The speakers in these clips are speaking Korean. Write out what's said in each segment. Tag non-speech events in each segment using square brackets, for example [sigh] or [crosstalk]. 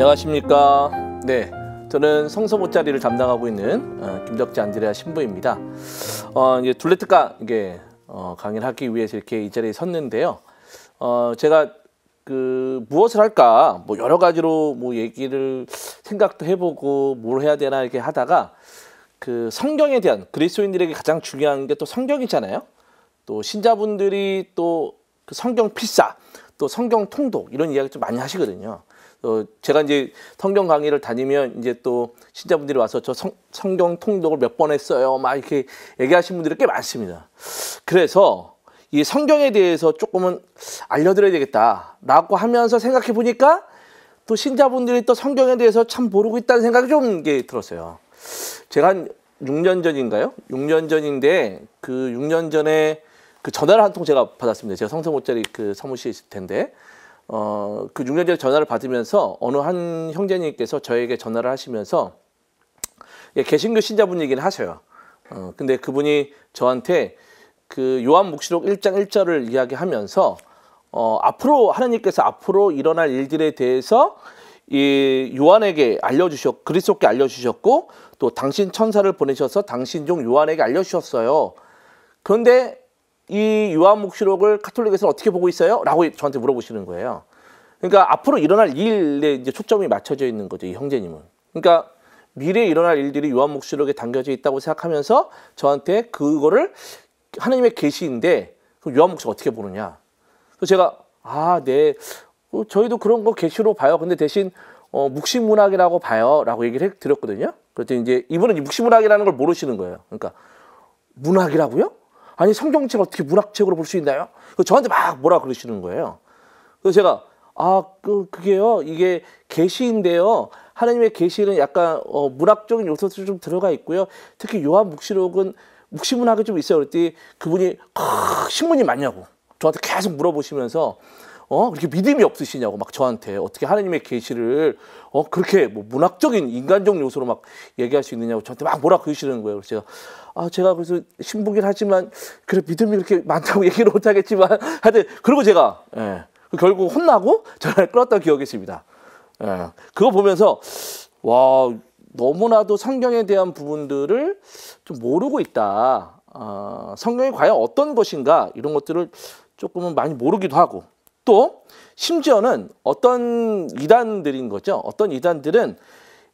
안녕하십니까. 네, 저는 성서모자리를 담당하고 있는 어, 김덕지 안드레아 신부입니다. 어, 이제 둘레트가 이게 어, 강의를 하기 위해서 이렇게 이 자리에 섰는데요. 어, 제가 그 무엇을 할까 뭐 여러 가지로 뭐 얘기를 생각도 해보고 뭘 해야 되나 이렇게 하다가 그 성경에 대한 그리스도인들에게 가장 중요한 게 또 성경이잖아요. 또 신자분들이 또 그 성경 필사, 또 성경 통독 이런 이야기 좀 많이 하시거든요. 어, 제가 이제 성경 강의를 다니면 이제 또 신자분들이 와서 저 성, 성경 통독을 몇 번 했어요. 막 이렇게 얘기하시는 분들이 꽤 많습니다. 그래서 이 성경에 대해서 조금은 알려드려야 되겠다라고 하면서 생각해 보니까 또 신자분들이 또 성경에 대해서 참 모르고 있다는 생각이 좀 들었어요. 제가 한 6년 전인가요? 6년 전인데 그 6년 전에 그 전화를 한 통 제가 받았습니다. 제가 성성모짜리그 사무실에 있을 텐데 어, 그 6년 전 전화를 받으면서 어느 한 형제님께서 저에게 전화를 하시면서 예, 개신교 신자분이긴 하셔요. 어, 근데 그분이 저한테 그 요한 묵시록 1장 1절을 이야기하면서 어, 앞으로 하나님께서 앞으로 일어날 일들에 대해서 이 요한에게 알려주셨 고 그리스도께 알려주셨고 또 당신 천사를 보내셔서 당신 종 요한에게 알려주셨어요. 그런데 이 요한복시록을 카톨릭에서는 어떻게 보고 있어요? 라고 저한테 물어보시는 거예요. 그러니까 앞으로 일어날 일에 이제 초점이 맞춰져 있는 거죠. 이 형제님은. 그러니까 미래에 일어날 일들이 요한복시록에 담겨져 있다고 생각하면서 저한테 그거를 하나님의 계시인데 그럼 요한복시록 어떻게 보느냐. 그래서 제가 아, 네. 어, 저희도 그런 거 계시로 봐요. 근데 대신 어, 묵시문학이라고 봐요라고 얘기를 해 드렸거든요. 그랬더니 이제 이분은 묵시문학이라는 걸 모르시는 거예요. 그러니까 문학이라고요? 아니 성경책을 어떻게 문학책으로 볼 수 있나요? 그 저한테 막 뭐라 그러시는 거예요. 그래서 제가 아그 그게요 이게 계시인데요 하나님의 계시는 약간 어, 문학적인 요소도 좀 들어가 있고요 특히 요한 묵시록은 묵시문학이 좀 있어요. 그랬더니 그분이 아, 신문이 맞냐고 저한테 계속 물어보시면서 어 그렇게 믿음이 없으시냐고 막 저한테 어떻게 하나님의 계시를 어 그렇게 뭐 문학적인 인간적 요소로 막 얘기할 수 있느냐고 저한테 막 뭐라 그러시는 거예요. 그래서 제가 아 제가 그래서 신부긴 하지만 그래 믿음이 그렇게 많다고 [laughs] 얘기를 못 하겠지만 [laughs] 하여튼 그리고 제가 예, 그 결국 혼나고 전화를 끊었던 기억이 있습니다. 예, 그거 보면서 와 너무나도 성경에 대한 부분들을 좀 모르고 있다. 어, 성경이 과연 어떤 것인가 이런 것들을 조금은 많이 모르기도 하고 또 심지어는 어떤 이단들인 거죠. 어떤 이단들은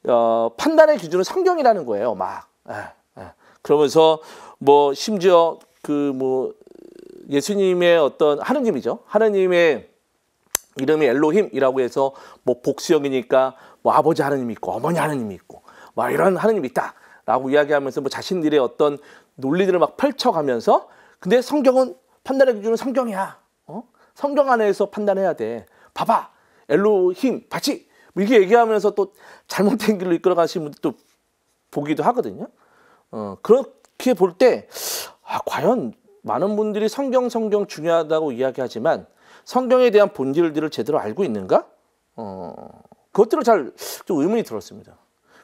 어, 판단의 기준은 성경이라는 거예요. 막 에, 예, 에. 예. 그러면서 뭐 심지어 그 뭐 예수님의 어떤 하느님이죠. 하느님의 이름이 엘로힘이라고 해서 뭐 복수형이니까 뭐 아버지 하느님 있고 어머니 하느님 있고 막 이런 하느님 있다라고 이야기하면서 뭐 자신들의 어떤 논리들을 막 펼쳐가면서 근데 성경은 판단의 기준은 성경이야. 성경 안에서 판단해야 돼. 봐봐. 엘로힘, 봤지? 뭐 이렇게 얘기하면서 또 잘못된 길로 이끌어 가시는 분들도 보기도 하거든요. 어, 그렇게 볼 때, 아, 과연 많은 분들이 성경, 성경 중요하다고 이야기하지만 성경에 대한 본질들을 제대로 알고 있는가? 어, 그것들을 잘좀 의문이 들었습니다.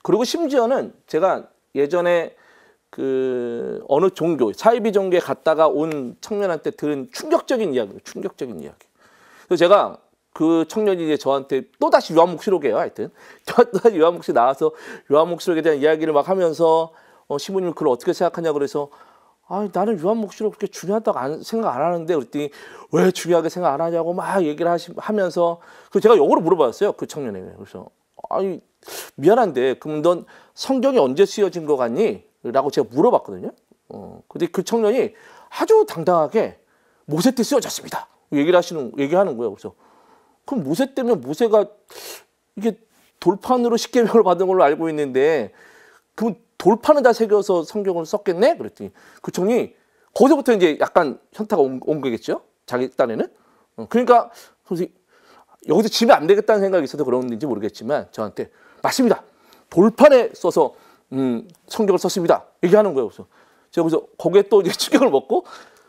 그리고 심지어는 제가 예전에 그 어느 종교 사이비 종교에 갔다가 온 청년한테 들은 충격적인 이야기, 충격적인 이야기. 그래서 제가 그 청년이 이제 저한테 또 다시 요한목시록이에요. 하여튼 [laughs] 또 다시 요한목시 나와서 요한목시록에 대한 이야기를 막 하면서 어, 시부님 그걸 어떻게 생각하냐 그래서 아 나는 요한목시록 그렇게 중요하다고 안, 생각 안 하는데 그랬더니 왜 중요하게 생각 안 하냐고 막 얘기를 하시, 하면서 그 제가 영어로 물어봤어요 그 청년에게 그래서 아니 미안한데 그럼 넌 성경이 언제 쓰여진 거 같니? 라고 제가 물어봤거든요. 어, 근데 그 청년이 아주 당당하게 모세 때 쓰여졌습니다. 얘기를 하시는, 얘기하는 거예요. 그래서 그럼 모세 때면 모세가 이게 돌판으로 십계명을 받은 걸로 알고 있는데 그럼 돌판을 다 새겨서 성경을 썼겠네? 그랬더니 그 청이 거기서부터 이제 약간 현타가 온, 온 거겠죠? 자기 딴에는. 어, 그러니까 여기서 지면 안 되겠다는 생각이 있어서 그런지 모르겠지만 저한테 맞습니다. 돌판에 써서 음, 성경을 썼습니다. 얘기하는 거예요. 그래서 제가 그래서 거기에 또 이제 [laughs] 충격을 먹고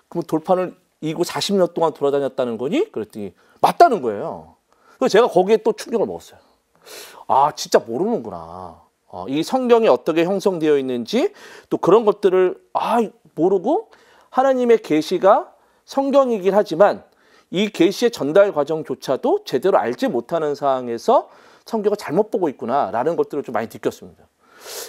그럼 돌판을 이고 40년 동안 돌아다녔다는 거니? 그랬더니 맞다는 거예요. 그래서 제가 거기에 또 충격을 먹었어요. 아, 진짜 모르는구나. 아, 이 성경이 어떻게 형성되어 있는지 또 그런 것들을 아, 모르고 하나님의 계시가 성경이긴 하지만 이 계시의 전달 과정조차도 제대로 알지 못하는 상황에서 성경을 잘못 보고 있구나라는 것들을 좀 많이 느꼈습니다.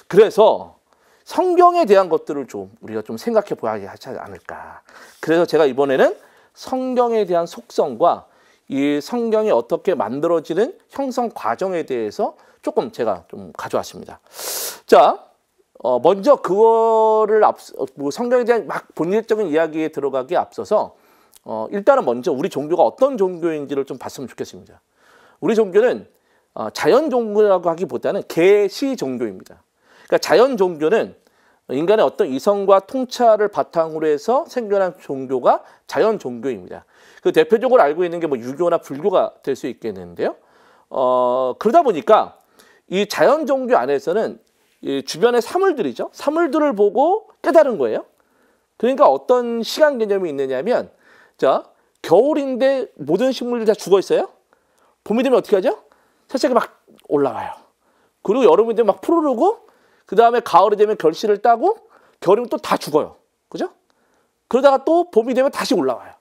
그래서 성경에 대한 것들을 좀 우리가 좀 생각해 봐야 하지 않을까. 그래서 제가 이번에는 성경에 대한 속성과 이 성경이 어떻게 만들어지는 형성 과정에 대해서 조금 제가 좀 가져왔습니다. 자, 어, 먼저 그거를 앞서, 뭐 성경에 대한 막 본질적인 이야기에 들어가기에 앞서서 어, 일단은 먼저 우리 종교가 어떤 종교인지를 좀 봤으면 좋겠습니다. 우리 종교는 어, 자연 종교라고 하기보다는 개시 종교입니다. 그러니까 자연 종교는 인간의 어떤 이성과 통찰을 바탕으로 해서 생겨난 종교가 자연 종교입니다. 그 대표적으로 알고 있는 게 뭐 유교나 불교가 될 수 있겠는데요. 어, 그러다 보니까 이 자연 종교 안에서는 이 주변의 사물들이죠. 사물들을 보고 깨달은 거예요. 그러니까 어떤 시간 개념이 있느냐면 자, 겨울인데 모든 식물들이 다 죽어 있어요. 봄이 되면 어떻게 하죠? 새싹이 막 올라와요. 그리고 여름이 되면 막 푸르르고 그 다음에 가을이 되면 결실을 따고 겨울이면 또 다 죽어요. 그죠? 그러다가 또 봄이 되면 다시 올라와요.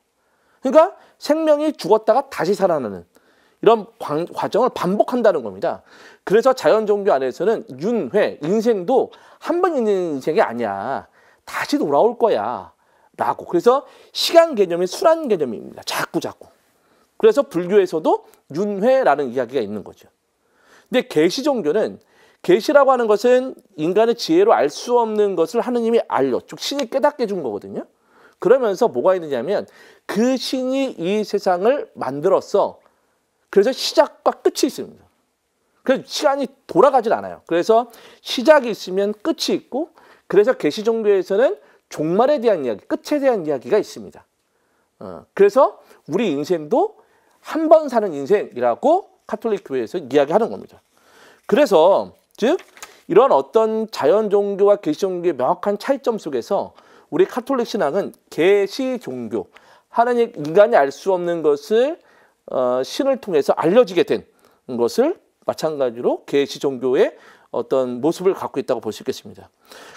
그러니까 생명이 죽었다가 다시 살아나는 이런 과정을 반복한다는 겁니다. 그래서 자연 종교 안에서는 윤회, 인생도 한 번 있는 인생이 아니야. 다시 돌아올 거야. 라고. 그래서 시간 개념이 수란 개념입니다. 자꾸 자꾸. 그래서 불교에서도 윤회라는 이야기가 있는 거죠. 근데 계시 종교는 계시라고 하는 것은 인간의 지혜로 알 수 없는 것을 하느님이 알려, 즉 신이 깨닫게 해준 거거든요. 그러면서 뭐가 있느냐면 그 신이 이 세상을 만들었어. 그래서 시작과 끝이 있습니다. 그래서 시간이 돌아가질 않아요. 그래서 시작이 있으면 끝이 있고 그래서 계시 종교에서는 종말에 대한 이야기, 끝에 대한 이야기가 있습니다. 어, 그래서 우리 인생도 한 번 사는 인생이라고 카톨릭 교회에서 이야기하는 겁니다. 그래서 즉 이런 어떤 자연 종교와 개시 종교의 명확한 차이점 속에서 우리 카톨릭 신앙은 개시 종교 하나님 인간이 알 수 없는 것을 어, 신을 통해서 알려지게 된 것을 마찬가지로 개시 종교의 어떤 모습을 갖고 있다고 볼 수 있겠습니다.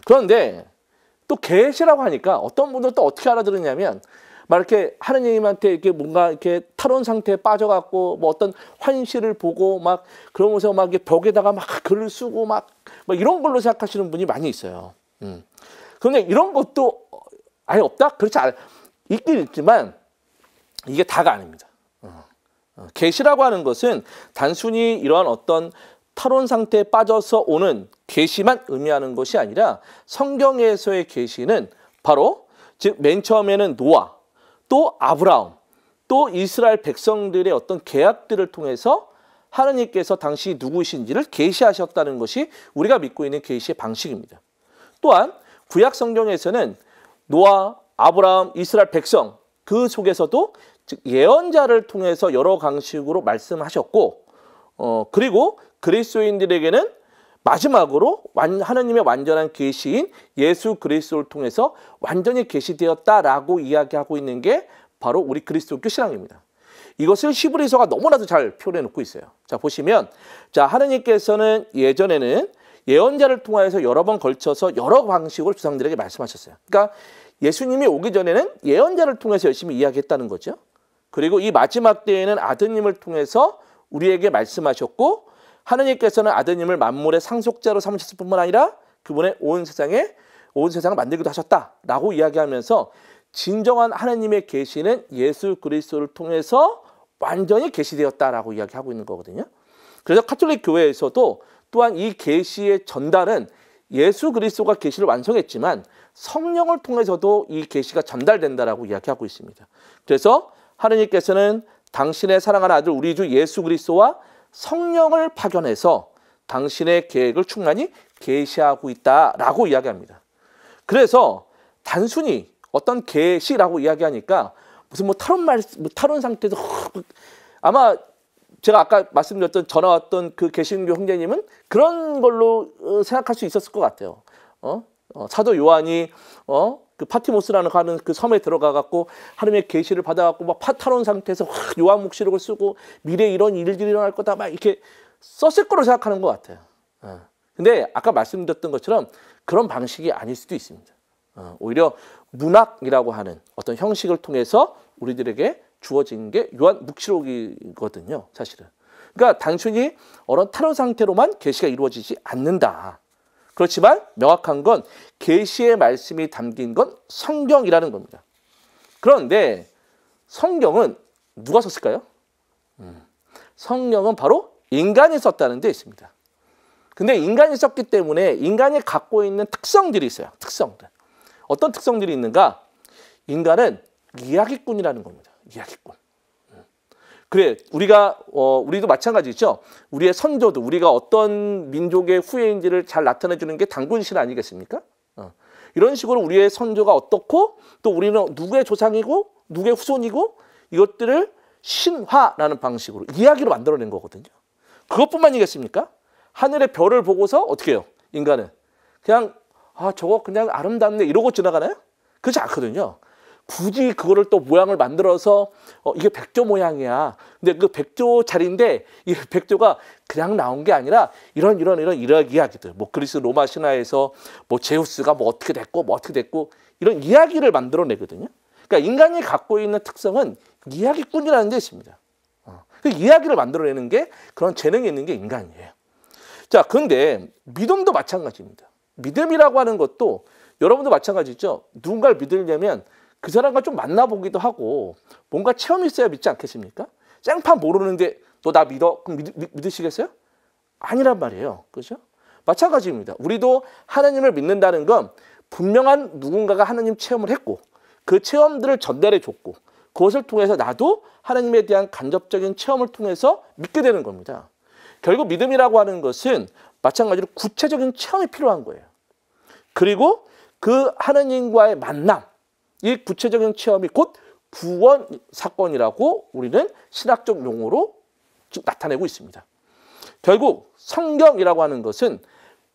그런데 또 개시라고 하니까 어떤 분들은 또 어떻게 알아들었냐면 막 이렇게 하느님한테 이렇게 뭔가 이렇게 탈원 상태에 빠져갖고 뭐 어떤 환실을 보고 막 그러면서 막 벽에다가 막 글을 쓰고 막, 막 이런 걸로 생각하시는 분이 많이 있어요. 음. 그런데 이런 것도 아예 없다? 그렇지 않아 있긴 있지만 이게 다가 아닙니다. 어. 어, 계시라고 하는 것은 단순히 이러한 어떤 탈원 상태에 빠져서 오는 계시만 의미하는 것이 아니라 성경에서의 계시는 바로 즉 맨 처음에는 노아 또 아브라함, 또 이스라엘 백성들의 어떤 계약들을 통해서 하느님께서 당시 누구이신지를 계시하셨다는 것이 우리가 믿고 있는 계시의 방식입니다. 또한 구약 성경에서는 노아, 아브라함, 이스라엘 백성 그 속에서도 즉 예언자를 통해서 여러 방식으로 말씀하셨고 어 그리고 그리스도인들에게는 마지막으로 하나님의 완전한 계시인 예수 그리스도를 통해서 완전히 계시되었다라고 이야기하고 있는 게 바로 우리 그리스도교 신앙입니다. 이것을 히브리서가 너무나도 잘 표현해 놓고 있어요. 자 보시면 자 하나님께서는 예전에는 예언자를 통하여서 여러 번 걸쳐서 여러 방식으로 조상들에게 말씀하셨어요. 그러니까 예수님이 오기 전에는 예언자를 통해서 열심히 이야기했다는 거죠. 그리고 이 마지막 때에는 아드님을 통해서 우리에게 말씀하셨고 하느님께서는 아드님을 만물의 상속자로 삼으셨을 뿐만 아니라 그분의 온 세상에 온 세상을 만들기도 하셨다라고 이야기하면서 진정한 하느님의 계시는 예수 그리스도를 통해서 완전히 계시되었다라고 이야기하고 있는 거거든요. 그래서 카톨릭 교회에서도 또한 이 계시의 전달은 예수 그리스도가 계시를 완성했지만 성령을 통해서도 이 계시가 전달된다라고 이야기하고 있습니다. 그래서 하느님께서는 당신의 사랑하는 아들 우리 주 예수 그리스도와 성령을 파견해서 당신의 계획을 충만히 계시하고 있다라고 이야기합니다. 그래서 단순히 어떤 계시라고 이야기하니까 무슨 뭐 탈원 말, 뭐 탈원 상태도서 아마 제가 아까 말씀드렸던 전화 왔던 그 계신교 형제님은 그런 걸로 어, 생각할 수 있었을 것 같아요. 어? 어 사도 요한이 어? 그 파티모스라는 가는 그, 그 섬에 들어가 갖고 하나님의 계시를 받아 갖고 막 파탈온 상태에서 확 요한묵시록을 쓰고 미래 이런 일들이 일어날 거다 막 이렇게 썼을 거로 생각하는 것 같아요. 어. 근데 아까 말씀드렸던 것처럼 그런 방식이 아닐 수도 있습니다. 어, 오히려 문학이라고 하는 어떤 형식을 통해서 우리들에게 주어진 게 요한묵시록이거든요, 사실은. 그러니까 단순히 어떤 탈원 상태로만 계시가 이루어지지 않는다. 그렇지만 명확한 건 계시의 말씀이 담긴 건 성경이라는 겁니다. 그런데 성경은 누가 썼을까요? 음. 성경은 바로 인간이 썼다는 데 있습니다. 근데 인간이 썼기 때문에 인간이 갖고 있는 특성들이 있어요. 특성들. 어떤 특성들이 있는가? 인간은 이야기꾼이라는 겁니다. 이야기꾼. 그래 우리가 어, 우리도 마찬가지죠. 우리의 선조도 우리가 어떤 민족의 후예인지를 잘 나타내 주는 게 당군신 아니겠습니까? 어. 이런 식으로 우리의 선조가 어떻고 또 우리는 누구의 조상이고 누구의 후손이고 이것들을 신화라는 방식으로 이야기로 만들어낸 거거든요. 그것뿐만이겠습니까? 하늘의 별을 보고서 어떻게 해요? 인간은 그냥 아 저거 그냥 아름답네 이러고 지나가나요? 그렇지 않거든요. 굳이 그거를 또 모양을 만들어서 어, 이게 백조 모양이야. 근데 그 백조 자리인데 이 백조가 그냥 나온 게 아니라 이런 이런 이런 이런 이야기들. 뭐 그리스 로마 신화에서 뭐 제우스가 뭐 어떻게 됐고 뭐 어떻게 됐고 이런 이야기를 만들어내거든요. 그러니까 인간이 갖고 있는 특성은 이야기꾼이라는 게 있습니다. 어. 그 이야기를 만들어내는 게 그런 재능이 있는 게 인간이에요. 자, 근데 믿음도 마찬가지입니다. 믿음이라고 하는 것도 여러분도 마찬가지죠. 누군가를 믿으려면 그 사람과 좀 만나보기도 하고 뭔가 체험이 있어야 믿지 않겠습니까? 쌩판 모르는데 너 나 믿어? 그럼 믿, 으시겠어요 아니란 말이에요. 그죠? 마찬가지입니다. 우리도 하나님을 믿는다는 건 분명한 누군가가 하나님 체험을 했고 그 체험들을 전달해 줬고 그것을 통해서 나도 하나님에 대한 간접적인 체험을 통해서 믿게 되는 겁니다. 결국 믿음이라고 하는 것은 마찬가지로 구체적인 체험이 필요한 거예요. 그리고 그 하나님과의 만남, 이 구체적인 체험이 곧 구원 사건이라고 우리는 신학적 용어로 나타내고 있습니다. 결국 성경이라고 하는 것은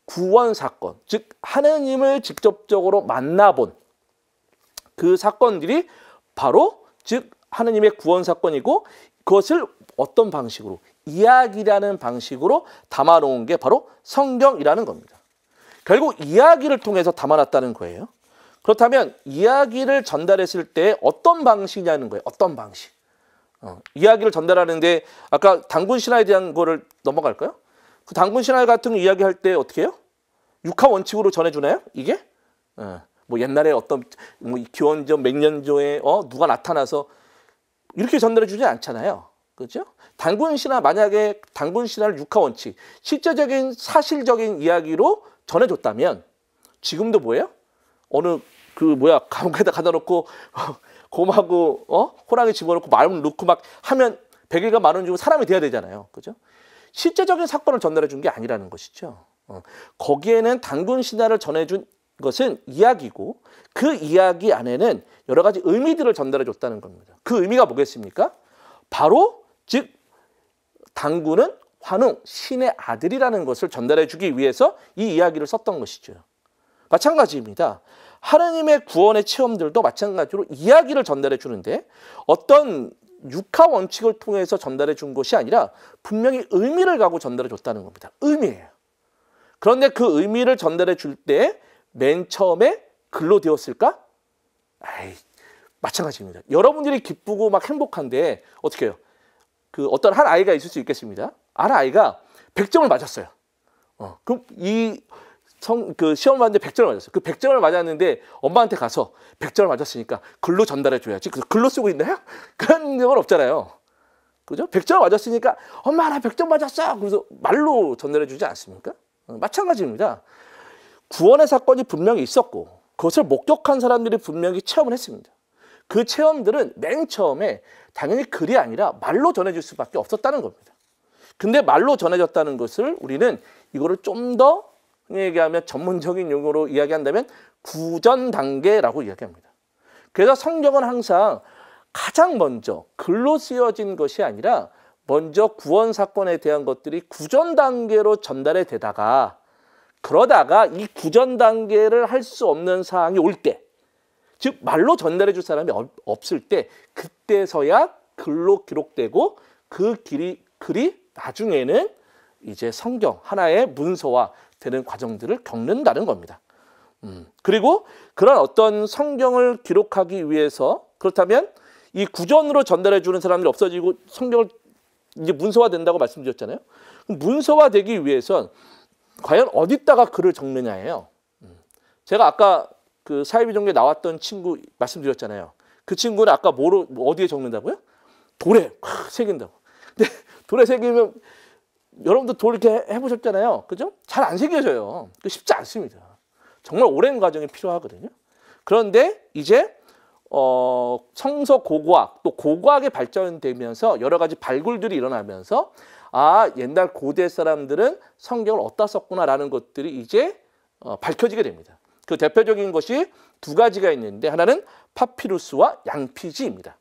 구원 사건, 즉 하나님을 직접적으로 만나본 그 사건들이 바로 즉 하나님의 구원 사건이고 그것을 어떤 방식으로 이야기라는 방식으로 담아놓은 게 바로 성경이라는 겁니다. 결국 이야기를 통해서 담아놨다는 거예요. 그렇다면 이야기를 전달했을 때 어떤 방식이냐는 거예요. 어떤 방식. 어, 이야기를 전달하는데 아까 당군 신화에 대한 거를 넘어갈까요? 그 당군 신화 같은 이야기할 때 어떻게 해요? 육하 원칙으로 전해주나요? 이게? 어, 뭐 옛날에 어떤 뭐 기원전 몇년 전에 어, 누가 나타나서 이렇게 전달해주지 않잖아요. 그죠 단군 신화 만약에 단군 신화를 육하 원칙 실제적인 사실적인 이야기로 전해줬다면 지금도 뭐예요? 어느 그 뭐야 감옥에다 가다 놓고 [laughs] 곰하고 어 호랑이 집어넣고 마음 놓고막 하면 백일가 만원 주고 사람이 돼야 되잖아요. 그죠? 실제적인 사건을 전달해 준 게 아니라는 것이죠. 어. 거기에는 단군 신화를 전해준 것은 이야기고 그 이야기 안에는 여러 가지 의미들을 전달해 줬다는 겁니다. 그 의미가 뭐겠습니까? 바로 즉 단군은 환웅 신의 아들이라는 것을 전달해 주기 위해서 이 이야기를 썼던 것이죠. 마찬가지입니다. 하나님의 구원의 체험들도 마찬가지로 이야기를 전달해 주는데 어떤 육하 원칙을 통해서 전달해 준 것이 아니라 분명히 의미를 가고 전달해 줬다는 겁니다. 의미예요. 그런데 그 의미를 전달해 줄 때 맨 처음에 글로 되었을까? 에이, 마찬가지입니다. 여러분들이 기쁘고 막 행복한데 어떻게 해요? 그 어떤 한 아이가 있을 수 있겠습니다. 한 아이가 100점을 맞았어요. 어, 그럼 이 성, 그 시험 봤는데 100점을 맞았어요. 그 100점을 맞았는데 엄마한테 가서 100점을 맞았으니까 글로 전달해 줘야지. 그래서 글로 쓰고 있나요? [laughs] 그런 경우는 없잖아요. 그죠? 100점 맞았으니까 엄마 나 100점 맞았어. 그래서 말로 전달해 주지 않습니까? 어, 마찬가지입니다. 구원의 사건이 분명히 있었고 그것을 목격한 사람들이 분명히 체험을 했습니다. 그 체험들은 맨 처음에 당연히 글이 아니라 말로 전해질 수밖에 없었다는 겁니다. 근데 말로 전해졌다는 것을 우리는 이거를 좀더 얘기하면 전문적인 용어로 이야기한다면 구전 단계라고 이야기합니다. 그래서 성경은 항상 가장 먼저 글로 쓰여진 것이 아니라 먼저 구원 사건에 대한 것들이 구전 단계로 전달이 되다가 그러다가 이 구전 단계를 할 수 없는 사항이 올 때, 즉 말로 전달해 줄 사람이 없을 때 그때서야 글로 기록되고 그 길이 글이 나중에는 이제 성경 하나의 문서와 되는 과정들을 겪는다는 겁니다. 음, 그리고 그런 어떤 성경을 기록하기 위해서 그렇다면 이 구전으로 전달해 주는 사람들이 없어지고 성경을 이제 문서화 된다고 말씀드렸잖아요. 문서화 되기 위해선 과연 어디다가 글을 적느냐예요. 음, 제가 아까 그 사회비 종교에 나왔던 친구 말씀드렸잖아요. 그 친구는 아까 뭐로 뭐 어디에 적는다고요? 돌에 확 새긴다고. 근데 돌에 새기면 여러분도 돌 이렇게 해보셨잖아요. 그죠? 잘안 새겨져요. 그 쉽지 않습니다. 정말 오랜 과정이 필요하거든요. 그런데 이제 어, 성서 고고학 또 고고학이 발전되면서 여러 가지 발굴들이 일어나면서 아 옛날 고대 사람들은 성경을 어디다 썼구나라는 것들이 이제 어, 밝혀지게 됩니다. 그 대표적인 것이 두 가지가 있는데 하나는 파피루스와 양피지입니다.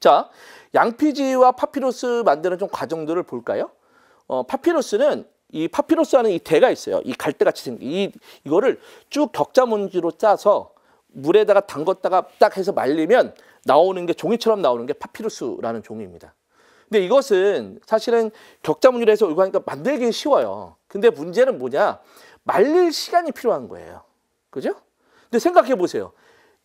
자, 양피지와 파피루스 만드는 좀 과정들을 볼까요? 어, 파피루스는 이 파피루스 하는 이 대가 있어요. 이 갈대 같이 생긴 이 이거를 쭉 격자문지로 짜서 물에다가 담궜다가 딱 해서 말리면 나오는 게 종이처럼 나오는 게 파피루스라는 종이입니다. 근데 이것은 사실은 격자문지로 해서 이거 하니까 만들기 쉬워요. 근데 문제는 뭐냐? 말릴 시간이 필요한 거예요. 그죠? 근데 생각해 보세요.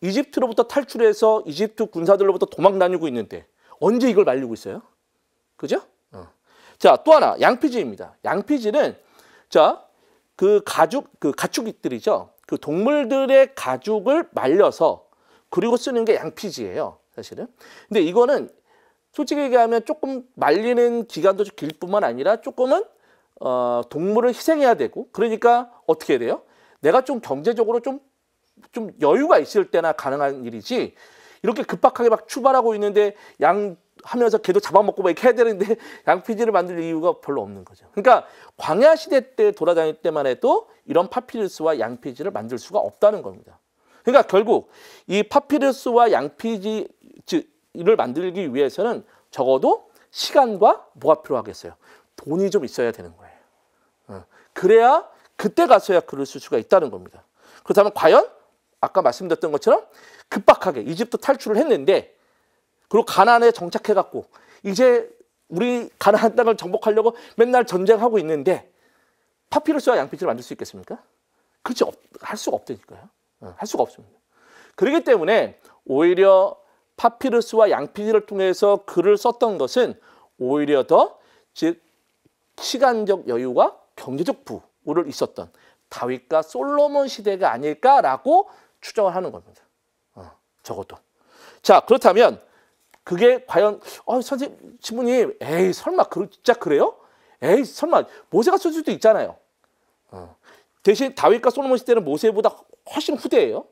이집트로부터 탈출해서 이집트 군사들로부터 도망 다니고 있는데 언제 이걸 말리고 있어요? 그죠? 자, 또 하나 양피질입니다. 양피질은 자, 그 가죽 그 가축들이죠. 이그 동물들의 가죽을 말려서 그리고 쓰는 게 양피지예요, 사실은. 근데 이거는 솔직히 얘기하면 조금 말리는 기간도 길 뿐만 아니라 조금은 어, 동물을 희생해야 되고 그러니까 어떻게 해야 돼요? 내가 좀 경제적으로 좀, 좀 여유가 있을 때나 가능한 일이지 이렇게 급박하게 막 출발하고 있는데 양 하면서 걔도 잡아먹고 막 이렇게 해야 되는데 [laughs] 양피지를 만들 이유가 별로 없는 거죠. 그러니까 광야 시대 때 돌아다닐 때만 해도 이런 파피루스와 양피지를 만들 수가 없다는 겁니다. 그러니까 결국 이 파피루스와 양피지를 만들기 위해서는 적어도 시간과 뭐가 필요하겠어요? 돈이 좀 있어야 되는 거예요. 어, 그래야 그때 가서야 그럴 수가 있다는 겁니다. 그렇다면 과연 아까 말씀드렸던 것처럼 급박하게 이집트 탈출을 했는데 그리고 가나안에 정착해갖고 이제 우리 가나안 땅을 정복하려고 맨날 전쟁하고 있는데 파피루스와 양피지를 만들 수 있겠습니까? 그렇지 없, 할 수가 없다니까요. 어, 할 수가 없습니다. 그러기 때문에 오히려 파피루스와 양피지를 통해서 글을 썼던 것은 오히려 더 즉 시간적 여유와 경제적 부를 있었던 다윗과 솔로몬 시대가 아닐까라고 추정을 하는 겁니다. 어, 적어도. 자 그렇다면 그게 과연 어 선생님 신부님 에이 설마 그 진짜 그래요? 에이 설마 모세가 쓸 수도 있잖아요. 어. 대신 다윗과 솔로몬 시대는 모세보다 훨씬 후대예요.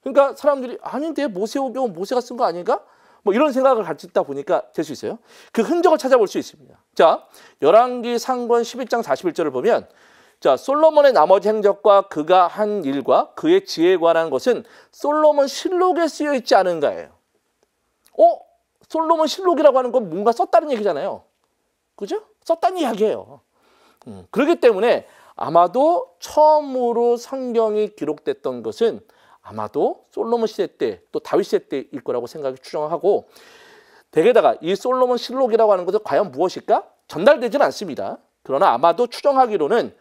그러니까 사람들이 아닌데 모세 오병 모세가 쓴 거 아닌가? 뭐 이런 생각을 가르다 보니까 될 수 있어요. 그 흔적을 찾아볼 수 있습니다. 자, 열왕기 상권 11장 41절을 보면 자, 솔로몬의 나머지 행적과 그가 한 일과 그의 지혜에 관한 것은 솔로몬 실록에 쓰여 있지 않은가예요. 어? 솔로몬 실록이라고 하는 건 뭔가 썼다는 얘기잖아요. 그죠? 썼다는 이야기예요. 음, 그렇기 때문에 아마도 처음으로 성경이 기록됐던 것은 아마도 솔로몬 시대 때 또 다윗 시대 때일 거라고 생각이 추정하고 대개다가 이 솔로몬 실록이라고 하는 것은 과연 무엇일까? 전달되지는 않습니다. 그러나 아마도 추정하기로는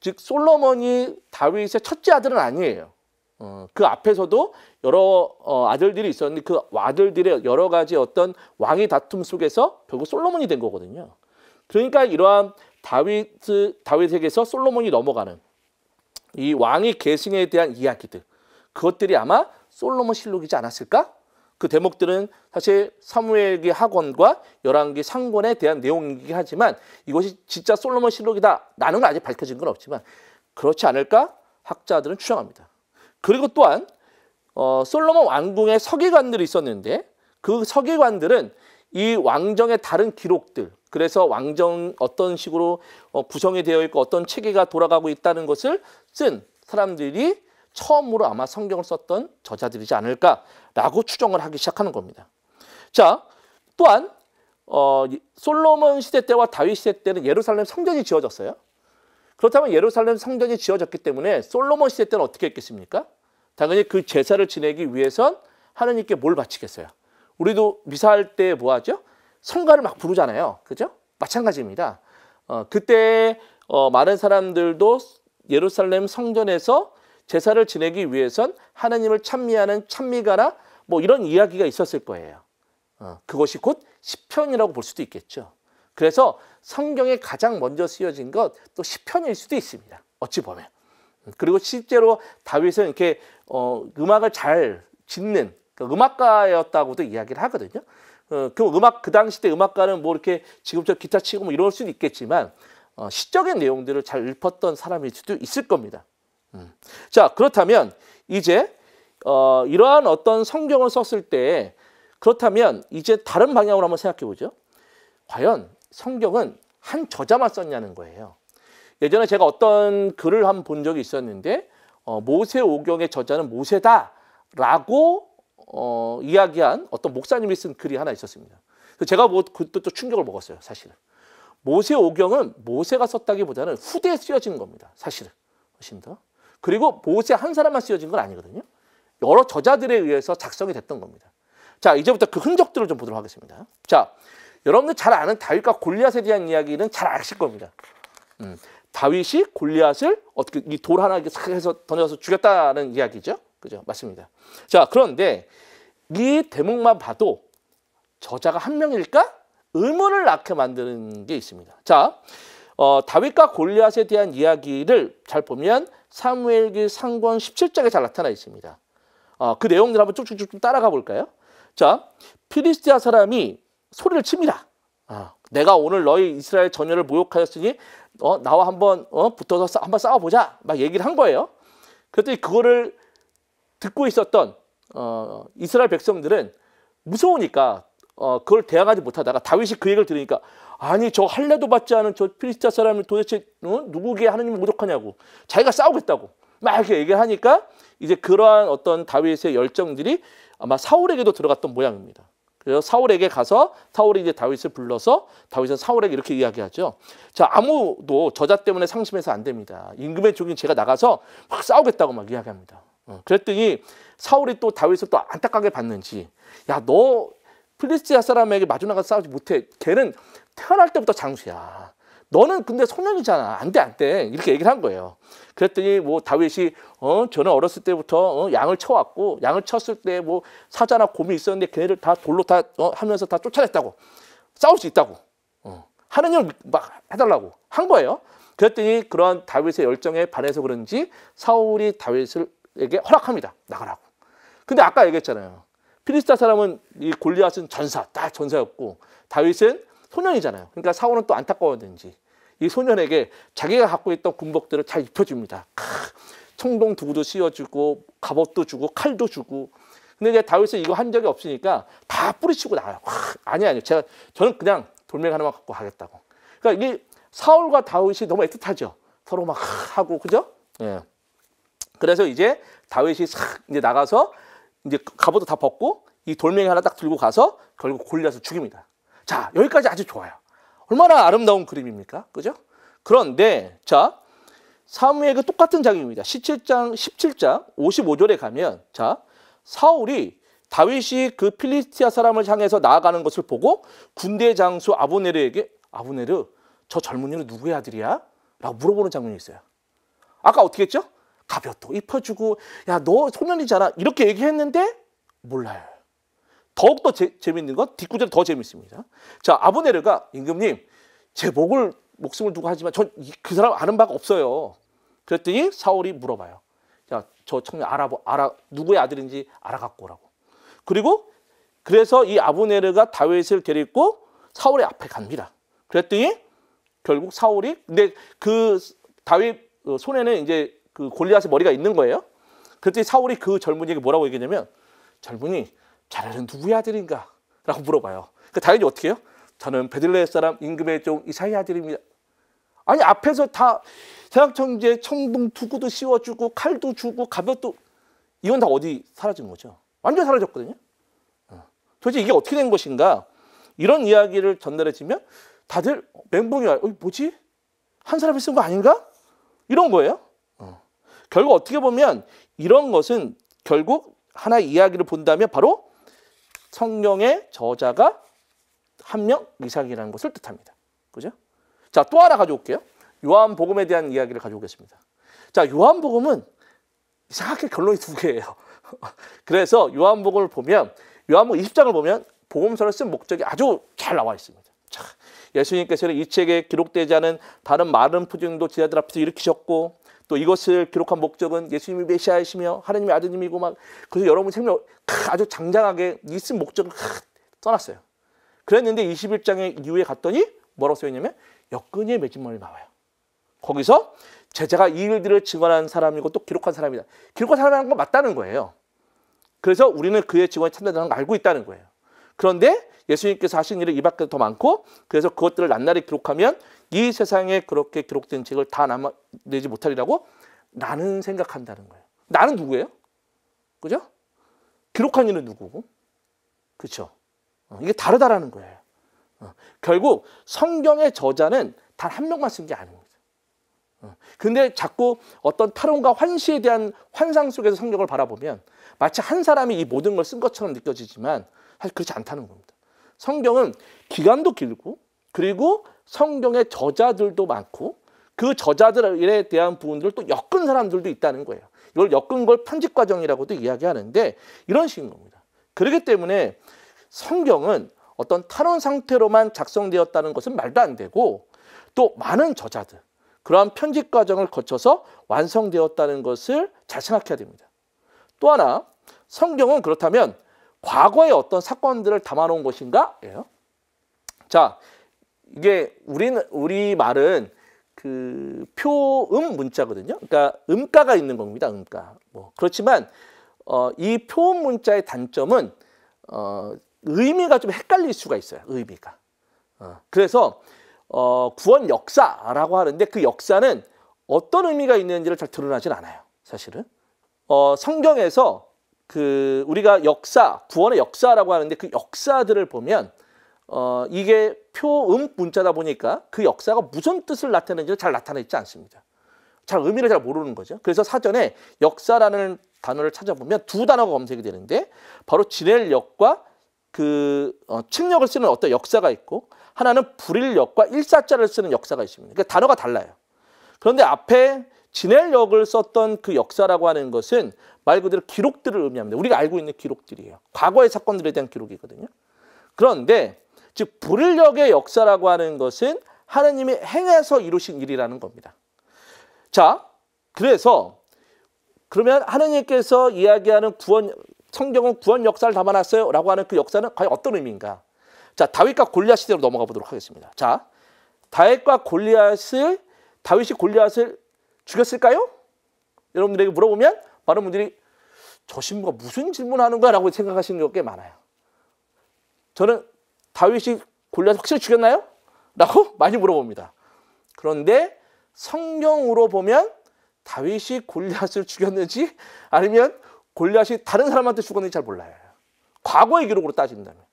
즉 솔로몬이 다윗의 첫째 아들은 아니에요. 어, 그 앞에서도 여러 어, 아들들이 있었는데 그 아들들의 여러 가지 어떤 왕의 다툼 속에서 결국 솔로몬이 된 거거든요. 그러니까 이러한 다윗 다윗에게서 솔로몬이 넘어가는 이 왕의 계승에 대한 이야기들 그것들이 아마 솔로몬 실록이지 않았을까? 그 대목들은 사실 사무엘기 하권과 열왕기 상권에 대한 내용이긴 하지만 이것이 진짜 솔로몬 실록이다라는 건 아직 밝혀진 건 없지만 그렇지 않을까 학자들은 추정합니다. 그리고 또한 어, 솔로몬 왕궁에 서기관들이 있었는데 그 서기관들은 이 왕정의 다른 기록들 그래서 왕정 어떤 식으로 어, 구성이 되어 있고 어떤 체계가 돌아가고 있다는 것을 쓴 사람들이 처음으로 아마 성경을 썼던 저자들이지 않을까라고 추정을 하기 시작하는 겁니다. 자, 또한 어, 솔로몬 시대 때와 다윗 시대 때는 예루살렘 성전이 지어졌어요. 그렇다면 예루살렘 성전이 지어졌기 때문에 솔로몬 시대 때는 어떻게 했겠습니까? 당연히 그 제사를 지내기 위해선 하느님께 뭘 바치겠어요? 우리도 미사할 때 뭐 하죠? 성가를 막 부르잖아요. 그죠? 마찬가지입니다. 어, 그때 어, 많은 사람들도 예루살렘 성전에서 제사를 지내기 위해선 하나님을 찬미하는 찬미가나 뭐 이런 이야기가 있었을 거예요. 어, 그것이 곧 시편이라고 볼 수도 있겠죠. 그래서 성경에 가장 먼저 쓰여진 것 또 시편일 수도 있습니다. 어찌 보면. 그리고 실제로 다윗은 이렇게 어, 음악을 잘 짓는 그러니까 음악가였다고도 이야기를 하거든요. 어, 그 음악 그 당시 때 음악가는 뭐 이렇게 지금처럼 기타 치고 뭐 이럴 수도 있겠지만 어, 시적인 내용들을 잘 읊었던 사람일 수도 있을 겁니다. 음. 자 그렇다면 이제 어, 이러한 어떤 성경을 썼을 때 그렇다면 이제 다른 방향으로 한번 생각해 보죠. 과연 성경은 한 저자만 썼냐는 거예요. 예전에 제가 어떤 글을 한 번 본 적이 있었는데 어, 모세 오경의 저자는 모세다라고 어, 이야기한 어떤 목사님이 쓴 글이 하나 있었습니다. 제가 뭐 그때 또 충격을 먹었어요, 사실은. 모세 오경은 모세가 썼다기보다는 후대에 쓰여진 겁니다, 사실은. 훨씬 더. 그리고 모세 한 사람만 쓰여진 건 아니거든요. 여러 저자들에 의해서 작성이 됐던 겁니다. 자, 이제부터 그 흔적들을 좀 보도록 하겠습니다. 자, 여러분들 잘 아는 다윗과 골리앗에 대한 이야기는 잘 아실 겁니다. 음, 다윗이 골리앗을 어떻게 이 돌 하나 해서 던져서 죽였다는 이야기죠. 그죠? 맞습니다. 자, 그런데 이 대목만 봐도 저자가 한 명일까? 의문을 낳게 만드는 게 있습니다. 자, 어, 다윗과 골리앗에 대한 이야기를 잘 보면 사무엘기 상권 17장에 잘 나타나 있습니다. 어, 그 내용들 한번 쭉쭉쭉 따라가 볼까요? 자, 피리스티아 사람이 소리를 칩니다. 어, 내가 오늘 너희 이스라엘 전열을 모욕하였으니 어, 나와 한번 어, 붙어서 싸, 한번 싸워보자 막 얘기를 한 거예요. 그랬더니 그거를 듣고 있었던 어, 이스라엘 백성들은 무서우니까 어, 그걸 대항하지 못하다가 다윗이 그 얘기를 들으니까 아니 저 할례도 받지 않은 저 피리스타 사람을 도대체 어? 누구게 하느님을 모독하냐고 자기가 싸우겠다고 막 이렇게 얘기를 하니까 이제 그러한 어떤 다윗의 열정들이 아마 사울에게도 들어갔던 모양입니다. 그래서 사울에게 가서 사울이 이제 다윗을 불러서 다윗은 사울에게 이렇게 이야기하죠. 자 아무도 저자 때문에 상심해서 안 됩니다. 임금의 종인 제가 나가서 막 싸우겠다고 막 이야기합니다. 어, 그랬더니 사울이 또 다윗을 또 안타깝게 봤는지 야너 필리스티아 사람에게 마주 나가서 싸우지 못해. 걔는 태어날 때부터 장수야. 너는 근데 소년이잖아. 안 돼, 안 돼. 이렇게 얘기를 한 거예요. 그랬더니 뭐 다윗이 어, 저는 어렸을 때부터 어, 양을 쳐왔고 양을 쳤을 때 뭐 사자나 곰이 있었는데 걔네를 다 돌로 다 어, 하면서 다 쫓아냈다고. 싸울 수 있다고. 어, 하는 일막 해달라고 한 거예요. 그랬더니 그러한 다윗의 열정에 반해서 그런지 사울이 다윗에게 허락합니다. 나가라고. 근데 아까 얘기했잖아요. 피리스타 사람은 이 골리앗은 전사, 딱 전사였고 다윗은 소년이잖아요. 그러니까 사울은 또 안타까웠는지 이 소년에게 자기가 갖고 있던 군복들을 잘 입혀줍니다. 청동 두구도 씌워주고 갑옷도 주고 칼도 주고 근데 이제 다윗이 이거 한 적이 없으니까 다 뿌리치고 나와요. 아니 아니요. 제가 저는 그냥 돌멩이 하나만 갖고 가겠다고. 그러니까 이게 사울과 다윗이 너무 애틋하죠. 서로 막 하고 그죠? 예. 그래서 이제 다윗이 싹 이제 나가서 이제 갑옷도 다 벗고 이 돌멩이 하나 딱 들고 가서 결국 골리앗을 죽입니다. 자, 여기까지 아주 좋아요. 얼마나 아름다운 그림입니까? 그죠? 그런데 자 사무엘과 똑같은 장입니다. 17장 17장 55절에 가면 자 사울이 다윗이 그 필리스티아 사람을 향해서 나아가는 것을 보고 군대 장수 아브네르에게 아브네르 저 젊은이는 누구의 아들이야? 라고 물어보는 장면이 있어요. 아까 어떻게 했죠? 가볍도 입혀주고 야 너 소년이잖아 이렇게 얘기했는데 몰라요. 더욱더 재, 재밌는 건 뒷구절이 더 재밌습니다. 자, 아브네르가 임금님 제 목을 목숨을 두고 하지만 전 그 사람 아는 바가 없어요. 그랬더니 사울이 물어봐요. 자, 저 청년 알아보 알아 누구의 아들인지 알아갖고 오라고. 그리고 그래서 이 아브네르가 다윗을 데리고 사울의 앞에 갑니다. 그랬더니 결국 사울이 근데 그 다윗 어, 손에는 이제 그 골리앗의 머리가 있는 거예요. 그랬더니 사울이 그 젊은이에게 뭐라고 얘기냐면 젊은이 자네는 누구의 아들인가? 라고 물어봐요. 그 당연히 어떻게 해요? 저는 베들레헴 사람 임금의 종 이사의 아들입니다. 아니 앞에서 다세상청지 청동 두구도 씌워주고 칼도 주고 가볍도 이건 다 어디 사라진 거죠. 완전 사라졌거든요. 어. 도대체 이게 어떻게 된 것인가? 이런 이야기를 전달해지면 다들 멘붕이 와요. 뭐지? 한 사람이 쓴 거 아닌가? 이런 거예요. 어. 결국 어떻게 보면 이런 것은 결국 하나의 이야기를 본다면 바로 성경의 저자가 한 명 이상이라는 것을 뜻합니다. 그죠? 자, 또 하나 가져올게요. 요한복음에 대한 이야기를 가져오겠습니다. 자, 요한복음은 이상하게 결론이 두 개예요. [laughs] 그래서 요한복음을 보면 요한복음 20장을 보면 복음서를 쓴 목적이 아주 잘 나와 있습니다. 자, 예수님께서는 이 책에 기록되지 않은 다른 많은 표징도 제자들 앞에서 일으키셨고 또 이것을 기록한 목적은 예수님이 메시아이시며 하나님의 아드님이고 막 그래서 여러분 생명 아주 장장하게 있은 목적을 떠났어요. 그랬는데 21장의 이후에 갔더니 뭐라고 써있냐면 역근이의 매진문이 나와요. 거기서 제자가 이 일들을 증언한 사람이고 또 기록한 사람이다. 기록한 사람이라는 건 맞다는 거예요. 그래서 우리는 그의 증언이참다는걸 알고 있다는 거예요. 그런데 예수님께서 하신 일이 이 밖에 더 많고 그래서 그것들을 낱날이 기록하면 이 세상에 그렇게 기록된 책을 다 남아내지 못하리라고 나는 생각한다는 거예요. 나는 누구예요? 그죠? 기록한 이는 누구고? 그렇죠? 어, 이게 다르다라는 거예요. 어, 결국 성경의 저자는 단 한 명만 쓴 게 아닙니다. 어, 근데 자꾸 어떤 탈원과 환시에 대한 환상 속에서 성경을 바라보면 마치 한 사람이 이 모든 걸 쓴 것처럼 느껴지지만 사실 그렇지 않다는 겁니다. 성경은 기간도 길고 그리고 성경의 저자들도 많고 그 저자들에 대한 부분들을 또 엮은 사람들도 있다는 거예요. 이걸 엮은 걸 편집 과정이라고도 이야기하는데 이런 식인 겁니다. 그렇기 때문에 성경은 어떤 탄원 상태로만 작성되었다는 것은 말도 안 되고 또 많은 저자들 그러한 편집 과정을 거쳐서 완성되었다는 것을 잘 생각해야 됩니다. 또 하나 성경은 그렇다면 과거의 어떤 사건들을 담아놓은 것인가? 예요. 자, 이게 우리는 우리 말은 그 표음 문자거든요. 그러니까 음가가 있는 겁니다. 음가. 뭐 그렇지만 어, 이 표음 문자의 단점은 어, 의미가 좀 헷갈릴 수가 있어요. 의미가. 어, 그래서 어, 구원 역사라고 하는데 그 역사는 어떤 의미가 있는지를 잘 드러나진 않아요. 사실은 어, 성경에서 그 우리가 역사 구원의 역사라고 하는데 그 역사들을 보면 어, 이게 표음 문자다 보니까 그 역사가 무슨 뜻을 나타내는지 잘 나타내지 않습니다. 잘 의미를 잘 모르는 거죠. 그래서 사전에 역사라는 단어를 찾아보면 두 단어가 검색이 되는데 바로 진엘역과 그 어, 측력을 쓰는 어떤 역사가 있고 하나는 불일역과 일사자를 쓰는 역사가 있습니다. 그러니까 단어가 달라요. 그런데 앞에 진엘역을 썼던 그 역사라고 하는 것은 말 그대로 기록들을 의미합니다. 우리가 알고 있는 기록들이에요. 과거의 사건들에 대한 기록이거든요. 그런데 즉 불일력의 역사라고 하는 것은 하느님이 행해서 이루신 일이라는 겁니다. 자, 그래서 그러면 하나님께서 이야기하는 구원 성경은 구원 역사를 담아놨어요라고 하는 그 역사는 과연 어떤 의미인가? 자, 다윗과 골리앗 시대로 넘어가 보도록 하겠습니다. 자, 다윗과 골리앗을 다윗이 골리앗을 죽였을까요? 여러분들에게 물어보면 많은 분들이 저 신부가 무슨 질문하는 거야라고 생각하시는 게 많아요. 저는 다윗이 골리앗 확실히 죽였나요? 라고 [laughs] 많이 물어봅니다. 그런데 성경으로 보면 다윗이 골리앗을 죽였는지 아니면 골리앗이 다른 사람한테 죽었는지 잘 몰라요. 과거의 기록으로 따진다면.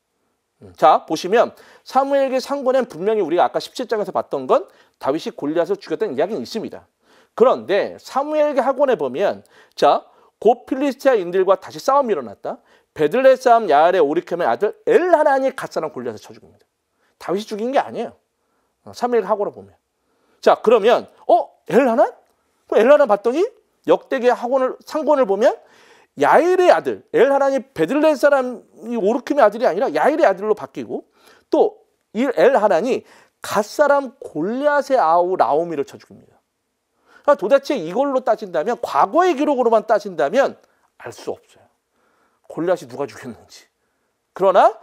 음, 자, 보시면 사무엘기 상권엔 분명히 우리가 아까 17장에서 봤던 건 다윗이 골리앗을 죽였다는 이야기는 있습니다. 그런데 사무엘기 학원에 보면 자, 곧 필리스티아인들과 다시 싸움이 일어났다. 베들레 사암 야알의 오리캠의 아들 엘하란이 갓사람 골리앗을 쳐 죽입니다. 다윗이 죽인 게 아니에요. 3일 어, 학고로 보면. 자 그러면 어 엘하란? 엘하란 봤더니 역대기 학원을 상권을 보면 야일의 아들 엘하란이 베들레 사람이 오르킴의 아들이 아니라 야일의 아들로 바뀌고 또 이 엘하란이 갓사람 골리앗의 아우 라오미를 쳐 죽입니다. 그러니까 도대체 이걸로 따진다면 과거의 기록으로만 따진다면 알 수 없어요. 골리앗이 누가 죽였는지. 그러나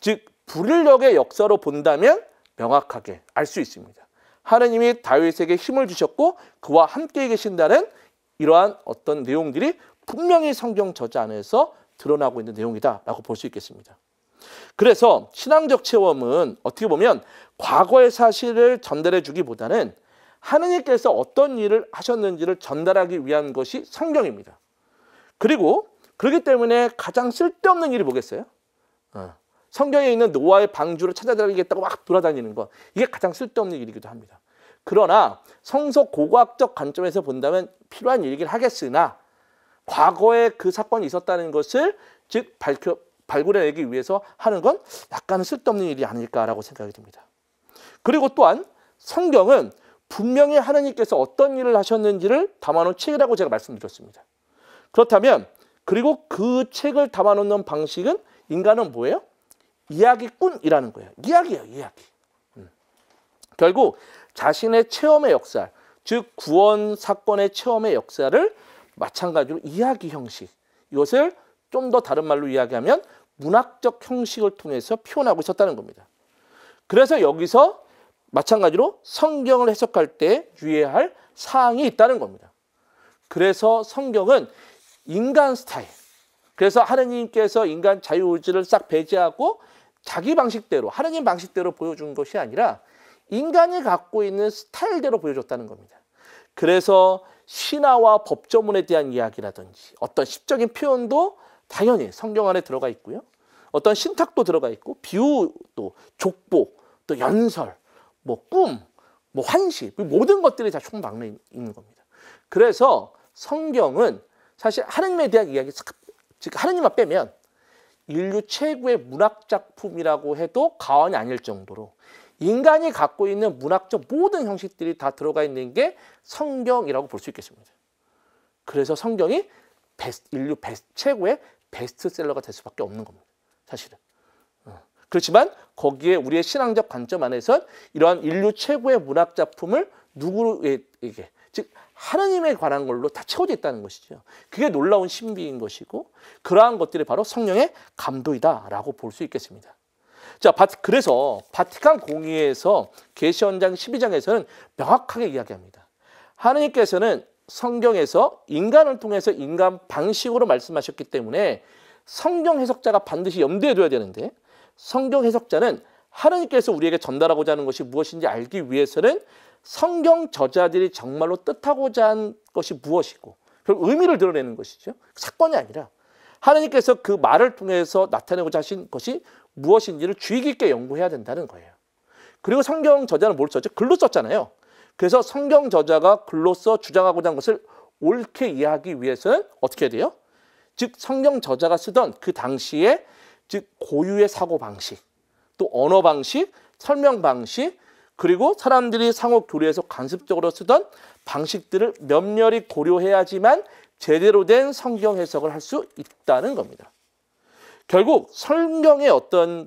즉 불일력의 역사로 본다면 명확하게 알 수 있습니다. 하느님이 다윗에게 힘을 주셨고 그와 함께 계신다는 이러한 어떤 내용들이 분명히 성경 저자 안에서 드러나고 있는 내용이다라고 볼 수 있겠습니다. 그래서 신앙적 체험은 어떻게 보면 과거의 사실을 전달해 주기보다는 하느님께서 어떤 일을 하셨는지를 전달하기 위한 것이 성경입니다. 그리고 그렇기 때문에 가장 쓸데없는 일이 뭐겠어요? 어. 성경에 있는 노아의 방주를 찾아다니겠다고 막 돌아다니는 것 이게 가장 쓸데없는 일이기도 합니다. 그러나 성서 고고학적 관점에서 본다면 필요한 일이긴 하겠으나 과거에 그 사건이 있었다는 것을 즉 밝혀, 발굴해내기 위해서 하는 건 약간은 쓸데없는 일이 아닐까라고 생각이 듭니다. 그리고 또한 성경은 분명히 하나님께서 어떤 일을 하셨는지를 담아놓은 책이라고 제가 말씀드렸습니다. 그렇다면 그리고 그 책을 담아놓는 방식은 인간은 뭐예요? 이야기꾼이라는 거예요. 이야기예요, 이야기. 음. 결국 자신의 체험의 역사, 즉 구원 사건의 체험의 역사를 마찬가지로 이야기 형식. 이것을 좀 더 다른 말로 이야기하면 문학적 형식을 통해서 표현하고 있었다는 겁니다. 그래서 여기서 마찬가지로 성경을 해석할 때 유의할 사항이 있다는 겁니다. 그래서 성경은 인간 스타일. 그래서 하느님께서 인간 자유의지를 싹 배제하고 자기 방식대로 하느님 방식대로 보여준 것이 아니라 인간이 갖고 있는 스타일대로 보여줬다는 겁니다. 그래서 신화와 법조문에 대한 이야기라든지 어떤 시적인 표현도 당연히 성경 안에 들어가 있고요. 어떤 신탁도 들어가 있고 비유 또 족보 또 연설 뭐 꿈, 뭐 환시 모든 것들이 다총망라 있는 겁니다. 그래서 성경은 사실 하느님에 대한 이야기, 즉 하느님만 빼면 인류 최고의 문학 작품이라고 해도 과언이 아닐 정도로 인간이 갖고 있는 문학적 모든 형식들이 다 들어가 있는 게 성경이라고 볼 수 있겠습니다. 그래서 성경이 베스트, 인류 베스트, 최고의 베스트셀러가 될 수밖에 없는 겁니다. 사실은. 어. 그렇지만 거기에 우리의 신앙적 관점 안에서 이러한 인류 최고의 문학 작품을 누구에게 즉 하느님에 관한 걸로 다 채워져 있다는 것이죠. 그게 놀라운 신비인 것이고 그러한 것들이 바로 성령의 감도이다라고 볼 수 있겠습니다. 자, 그래서 바티칸 공의에서 계시원장 12장에서는 명확하게 이야기합니다. 하느님께서는 성경에서 인간을 통해서 인간 방식으로 말씀하셨기 때문에 성경 해석자가 반드시 염두에 둬야 되는데 성경 해석자는 하느님께서 우리에게 전달하고자 하는 것이 무엇인지 알기 위해서는 성경 저자들이 정말로 뜻하고자 한 것이 무엇이고 그 의미를 드러내는 것이죠. 사건이 아니라 하느님께서그 말을 통해서 나타내고자 하신 것이 무엇인지를 주의 깊게 연구해야 된다는 거예요. 그리고 성경 저자는 뭘 썼죠? 글로 썼잖아요. 그래서 성경 저자가 글로써 주장하고자 한 것을 옳게 이해하기 위해서는 어떻게 해야 돼요? 즉 성경 저자가 쓰던 그 당시에 즉 고유의 사고 방식 또 언어 방식, 설명 방식, 그리고 사람들이 상호 교류에서 간습적으로 쓰던 방식들을 면밀히 고려해야지만 제대로 된 성경 해석을 할 수 있다는 겁니다. 결국 성경의 어떤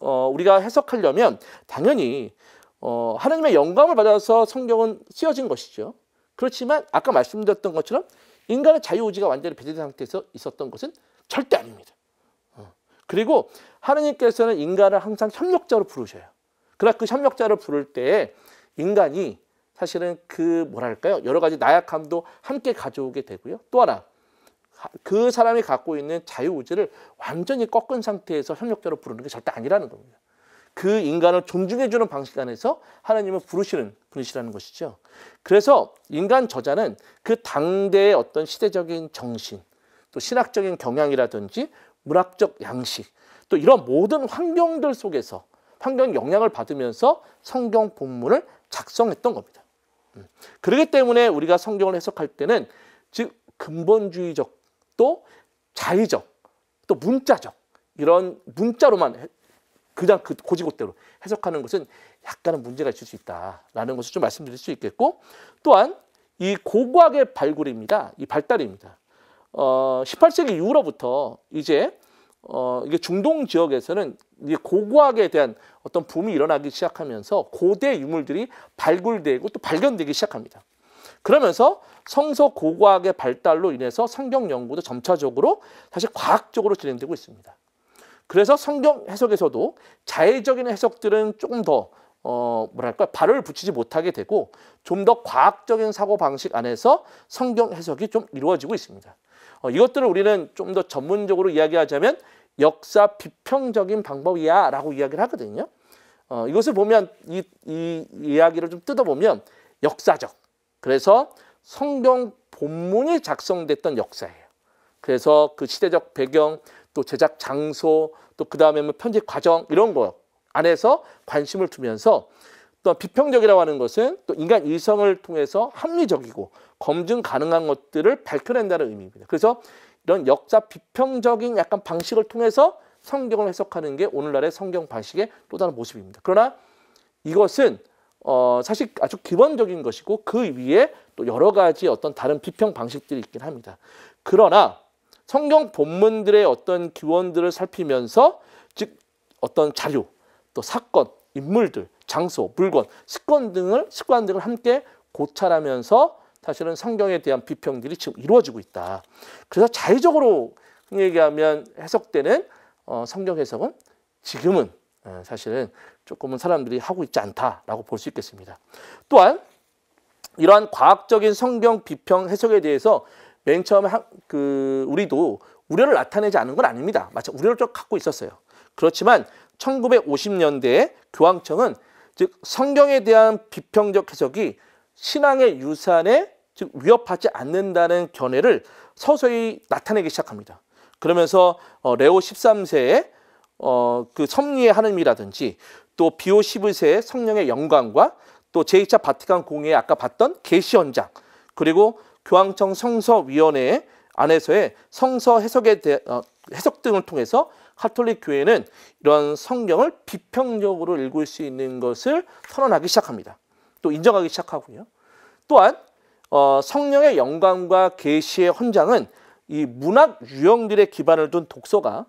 어, 우리가 해석하려면 당연히 어, 하나님의 영감을 받아서 성경은 쓰여진 것이죠. 그렇지만 아까 말씀드렸던 것처럼 인간의 자유의지가 완전히 배제된 상태에서 있었던 것은 절대 아닙니다. 그리고 하느님께서는 인간을 항상 협력자로 부르셔요. 그러나 그 협력자를 부를 때 인간이 사실은 그 뭐랄까요? 여러 가지 나약함도 함께 가져오게 되고요. 또 하나 그 사람이 갖고 있는 자유의지를 완전히 꺾은 상태에서 협력자로 부르는 게 절대 아니라는 겁니다. 그 인간을 존중해주는 방식 안에서 하나님을 부르시는 분이시라는 것이죠. 그래서 인간 저자는 그 당대의 어떤 시대적인 정신, 또 신학적인 경향이라든지 문학적 양식 또 이런 모든 환경들 속에서 환경 영향을 받으면서 성경 본문을 작성했던 겁니다. 음, 그렇기 때문에 우리가 성경을 해석할 때는 즉 근본주의적 또 자의적 또 문자적 이런 문자로만 그냥 그 고지고대로 해석하는 것은 약간은 문제가 있을 수 있다라는 것을 좀 말씀드릴 수 있겠고 또한 이 고고학의 발굴입니다. 이 발달입니다. 어, 18세기 이후로부터 이제 어, 이게 중동 지역에서는 이게 고고학에 대한 어떤 붐이 일어나기 시작하면서 고대 유물들이 발굴되고 또 발견되기 시작합니다. 그러면서 성서 고고학의 발달로 인해서 성경 연구도 점차적으로 사실 과학적으로 진행되고 있습니다. 그래서 성경 해석에서도 자의적인 해석들은 조금 더 어, 뭐랄까 발을 붙이지 못하게 되고 좀 더 과학적인 사고 방식 안에서 성경 해석이 좀 이루어지고 있습니다. 어, 이것들을 우리는 좀 더 전문적으로 이야기하자면 역사 비평적인 방법이야라고 이야기를 하거든요. 어, 이것을 보면 이, 이 이야기를 좀 뜯어보면 역사적. 그래서 성경 본문이 작성됐던 역사예요. 그래서 그 시대적 배경, 또 제작 장소, 또 그 다음에 뭐 편집 과정 이런 거 안에서 관심을 두면서 또 비평적이라고 하는 것은 또 인간 이성을 통해서 합리적이고 검증 가능한 것들을 밝혀낸다는 의미입니다. 그래서 이런 역사 비평적인 약간 방식을 통해서 성경을 해석하는 게 오늘날의 성경 방식의 또 다른 모습입니다. 그러나 이것은 어 사실 아주 기본적인 것이고 그 위에 또 여러 가지 어떤 다른 비평 방식들이 있긴 합니다. 그러나 성경 본문들의 어떤 기원들을 살피면서 즉 어떤 자료, 또 사건, 인물들, 장소, 물건, 습관 등을 습관 등을 함께 고찰하면서 사실은 성경에 대한 비평들이 지금 이루어지고 있다. 그래서 자의적으로 얘기하면 해석되는 어, 성경 해석은 지금은 어, 사실은 조금은 사람들이 하고 있지 않다라고 볼 수 있겠습니다. 또한 이러한 과학적인 성경 비평 해석에 대해서 맨 처음에 하, 그 우리도 우려를 나타내지 않은 건 아닙니다. 마치 우려를 좀 갖고 있었어요. 그렇지만 1950년대에 교황청은 즉 성경에 대한 비평적 해석이 신앙의 유산에 즉 위협하지 않는다는 견해를 서서히 나타내기 시작합니다. 그러면서 어, 레오 13세의 어, 그 섭리의 하나이라든지또 비오 11세의 성령의 영광과 또 제2차 바티칸 공회에 아까 봤던 계시 현장 그리고 교황청 성서위원회 안에서의 성서 해석에 대, 어, 해석 등을 통해서 카톨릭 교회는 이런 성경을 비평적으로 읽을 수 있는 것을 선언하기 시작합니다. 또 인정하기 시작하고요. 또한 어, 성령의 영광과 계시의 헌장은 이 문학 유형들의 기반을 둔 독서가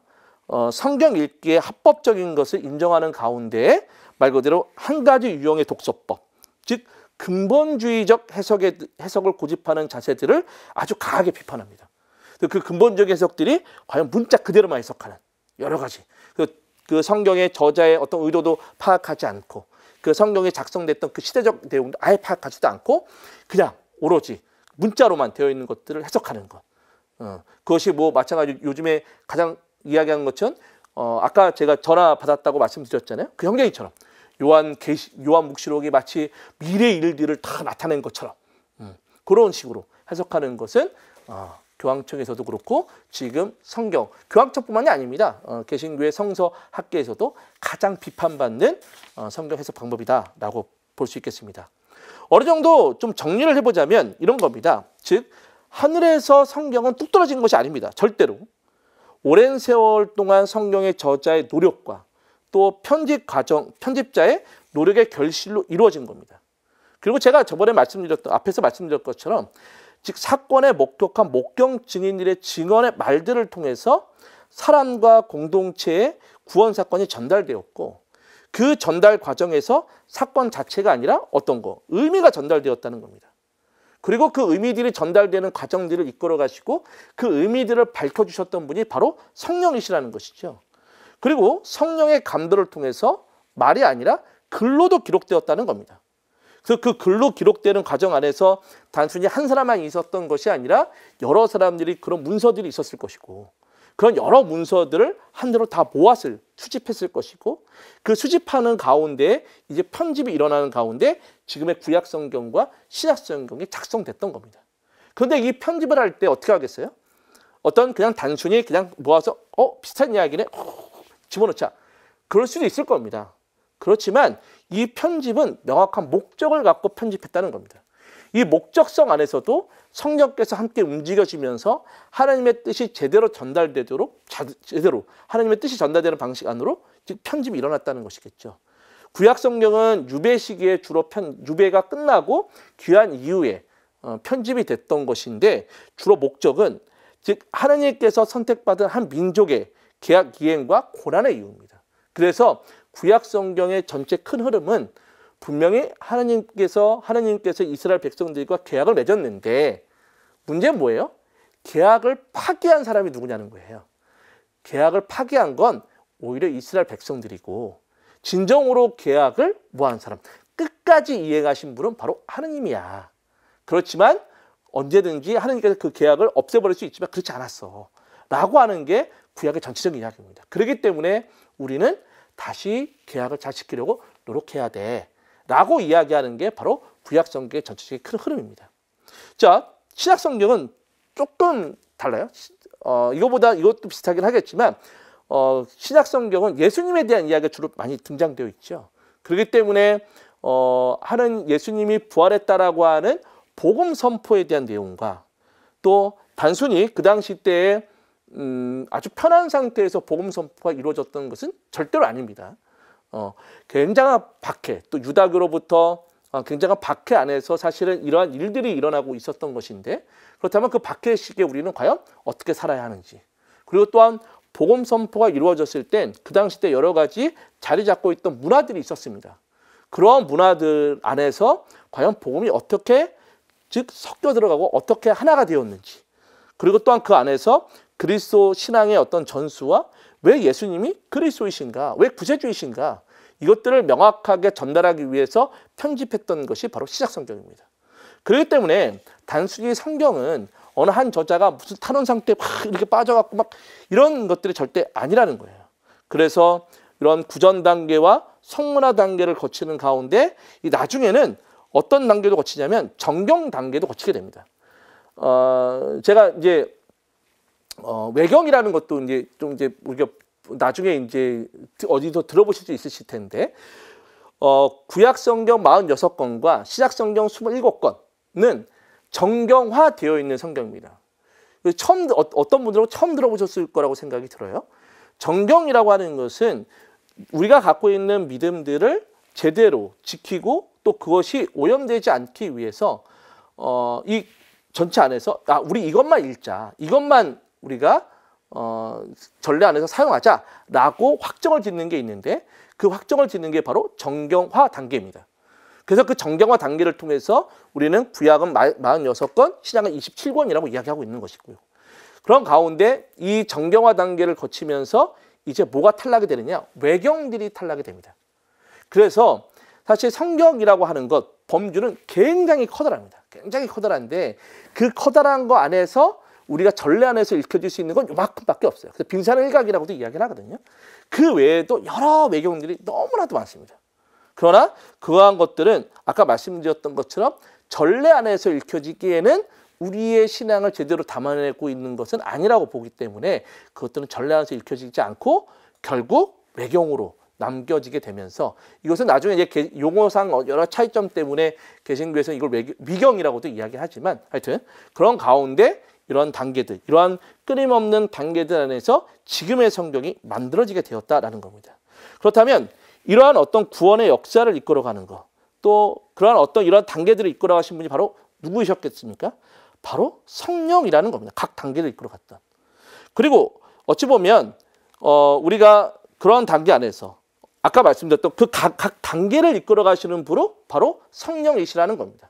어, 성경 읽기에 합법적인 것을 인정하는 가운데 말 그대로 한 가지 유형의 독서법, 즉 근본주의적 해석의, 해석을 고집하는 자세들을 아주 강하게 비판합니다. 그근본적 그 해석들이 과연 문자 그대로만 해석하는 여러 가지 그, 그 성경의 저자의 어떤 의도도 파악하지 않고 그 성경에 작성됐던 그 시대적 내용도 아예 파악하지도 않고 그냥 오로지 문자로만 되어 있는 것들을 해석하는 것. 어, 그것이 뭐 마찬가지 요즘에 가장 이야기한 것처럼 어, 아까 제가 전화 받았다고 말씀드렸잖아요. 그 형제이처럼 요한 계시 요한 묵시록이 마치 미래 일들을 다 나타낸 것처럼 음, 그런 식으로 해석하는 것은 어, 교황청에서도 그렇고 지금 성경 교황청뿐만이 아닙니다. 어, 개신교의 성서 학계에서도 가장 비판받는 어, 성경 해석 방법이다라고 볼 수 있겠습니다. 어느 정도 좀 정리를 해보자면 이런 겁니다. 즉 하늘에서 성경은 뚝 떨어진 것이 아닙니다. 절대로 오랜 세월 동안 성경의 저자의 노력과 또 편집 과정 편집자의 노력의 결실로 이루어진 겁니다. 그리고 제가 저번에 말씀드렸던 앞에서 말씀드렸 것처럼 즉 사건에 목격한 목격 증인들의 증언의 말들을 통해서 사람과 공동체의 구원 사건이 전달되었고 그 전달 과정에서 사건 자체가 아니라 어떤 거 의미가 전달되었다는 겁니다. 그리고 그 의미들이 전달되는 과정들을 이끌어 가시고 그 의미들을 밝혀 주셨던 분이 바로 성령이시라는 것이죠. 그리고 성령의 감도를 통해서 말이 아니라 글로도 기록되었다는 겁니다. 그래서 그 글로 기록되는 과정 안에서 단순히 한 사람만 있었던 것이 아니라 여러 사람들이 그런 문서들이 있었을 것이고 그런 여러 문서들을 한 대로 다 모았을 수집했을 것이고 그 수집하는 가운데 이제 편집이 일어나는 가운데 지금의 구약 성경과 신약 성경이 작성됐던 겁니다. 그런데 이 편집을 할 때 어떻게 하겠어요? 어떤 그냥 단순히 그냥 모아서 어 비슷한 이야기네 어, 집어넣자 그럴 수도 있을 겁니다. 그렇지만 이 편집은 명확한 목적을 갖고 편집했다는 겁니다. 이 목적성 안에서도 성령께서 함께 움직여지면서 하나님의 뜻이 제대로 전달되도록 제대로 하나님의 뜻이 전달되는 방식 안으로 즉 편집이 일어났다는 것이겠죠. 구약 성경은 유배 시기에 주로 편, 유배가 끝나고 귀환 이후에 어, 편집이 됐던 것인데 주로 목적은 즉 하나님께서 선택받은 한 민족의 계약 이행과 고난의 이유입니다. 그래서 구약 성경의 전체 큰 흐름은 분명히 하나님께서 하나님께서 이스라엘 백성들과 계약을 맺었는데 문제는 뭐예요? 계약을 파기한 사람이 누구냐는 거예요. 계약을 파기한 건 오히려 이스라엘 백성들이고 진정으로 계약을 뭐한 사람 끝까지 이행하신 분은 바로 하느님이야. 그렇지만 언제든지 하느님께서 그 계약을 없애버릴 수 있지만 그렇지 않았어. 라고 하는 게 구약의 전체적인 이야기입니다. 그렇기 때문에 우리는 다시 계약을 잘 지키려고 노력해야 돼. 라고 이야기하는 게 바로 구약성경의 전체적인 큰 흐름입니다. 자, 신약성경은 조금 달라요. 어, 이거보다 이것도 비슷하긴 하겠지만 어, 신약성경은 예수님에 대한 이야기가 주로 많이 등장되어 있죠. 그렇기 때문에 어, 하는 예수님이 부활했다라고 하는 복음 선포에 대한 내용과 또 단순히 그 당시 때에 음, 아주 편한 상태에서 복음 선포가 이루어졌던 것은 절대로 아닙니다. 어, 굉장한 박해, 또 유다교로부터 어, 굉장한 박해 안에서 사실은 이러한 일들이 일어나고 있었던 것인데 그렇다면 그 박해 시기에 우리는 과연 어떻게 살아야 하는지 그리고 또한 복음 선포가 이루어졌을 땐 그 당시 때 여러 가지 자리 잡고 있던 문화들이 있었습니다. 그러한 문화들 안에서 과연 복음이 어떻게 즉 섞여 들어가고 어떻게 하나가 되었는지 그리고 또한 그 안에서 그리스도 신앙의 어떤 전수와 왜 예수님이 그리스도이신가? 왜 구세주이신가? 이것들을 명확하게 전달하기 위해서 편집했던 것이 바로 시작 성경입니다. 그렇기 때문에 단순히 성경은 어느 한 저자가 무슨 탄원 상태 막 이렇게 빠져갖고 막 이런 것들이 절대 아니라는 거예요. 그래서 이런 구전 단계와 성문화 단계를 거치는 가운데 이 나중에는 어떤 단계도 거치냐면 정경 단계도 거치게 됩니다. 어, 제가 이제 어, 외경이라는 것도 이제 좀 이제 우리가 나중에 이제 어디서 들어보실 수 있으실 텐데 어, 구약 성경 46권과 시작 성경 27권은 정경화되어 있는 성경입니다. 처음 어, 떤 분들은 처음 들어보셨을 거라고 생각이 들어요. 정경이라고 하는 것은 우리가 갖고 있는 믿음들을 제대로 지키고 또 그것이 오염되지 않기 위해서 어, 이 전체 안에서 아 우리 이것만 읽자 이것만 우리가 어, 전례 안에서 사용하자라고 확정을 짓는 게 있는데 그 확정을 짓는 게 바로 정경화 단계입니다. 그래서 그 정경화 단계를 통해서 우리는 부약은 46건, 신약은 27권이라고 이야기하고 있는 것이고요. 그런 가운데 이 정경화 단계를 거치면서 이제 뭐가 탈락이 되느냐? 외경들이 탈락이 됩니다. 그래서 사실 성경이라고 하는 것, 범주는 굉장히 커다랍니다. 굉장히 커다란데 그 커다란 거 안에서 우리가 전래 안에서 읽혀질 수 있는 건 요만큼밖에 없어요. 그래서 빙산의 일각이라고도 이야기를 하거든요. 그 외에도 여러 외경들이 너무나도 많습니다. 그러나 그러한 것들은 아까 말씀드렸던 것처럼 전래 안에서 읽혀지기에는 우리의 신앙을 제대로 담아내고 있는 것은 아니라고 보기 때문에 그것들은 전래 안에서 읽혀지지 않고 결국 외경으로 남겨지게 되면서 이것은 나중에 이제 용어상 어, 여러 차이점 때문에 개신교에서 이걸 위경이라고도 이야기하지만 하여튼 그런 가운데 이런 단계들, 이러한 끊임없는 단계들 안에서 지금의 성경이 만들어지게 되었다라는 겁니다. 그렇다면 이러한 어떤 구원의 역사를 이끌어가는 것, 또 그러한 어떤 이런 단계들을 이끌어가신 분이 바로 누구이셨겠습니까? 바로 성령이라는 겁니다. 각 단계를 이끌어갔던. 그리고 어찌 보면 어, 우리가 그런 단계 안에서 아까 말씀드렸던 그각각 단계를 이끌어 가시는 분로 바로 성령이시라는 겁니다.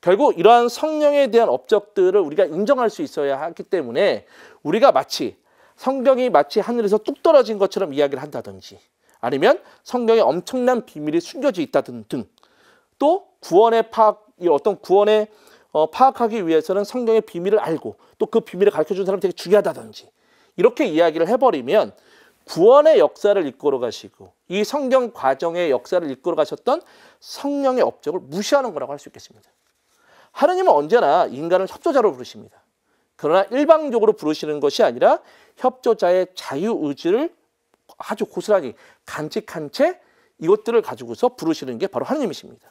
결국 이러한 성령에 대한 업적들을 우리가 인정할 수 있어야 하기 때문에 우리가 마치 성경이 마치 하늘에서 뚝 떨어진 것처럼 이야기를 한다든지 아니면 성경에 엄청난 비밀이 숨겨져 있다든 등또 구원의 파악 이 어떤 구원의 어, 파악하기 위해서는 성경의 비밀을 알고 또 그 비밀을 가르쳐 준사람 되게 중요하다든지 이렇게 이야기를 해버리면 구원의 역사를 이끌어 가시고 이 성경 과정의 역사를 이끌어 가셨던 성령의 업적을 무시하는 거라고 할 수 있겠습니다. 하느님은 언제나 인간을 협조자로 부르십니다. 그러나 일방적으로 부르시는 것이 아니라 협조자의 자유 의지를 아주 고스란히 간직한 채 이것들을 가지고서 부르시는 게 바로 하느님이십니다.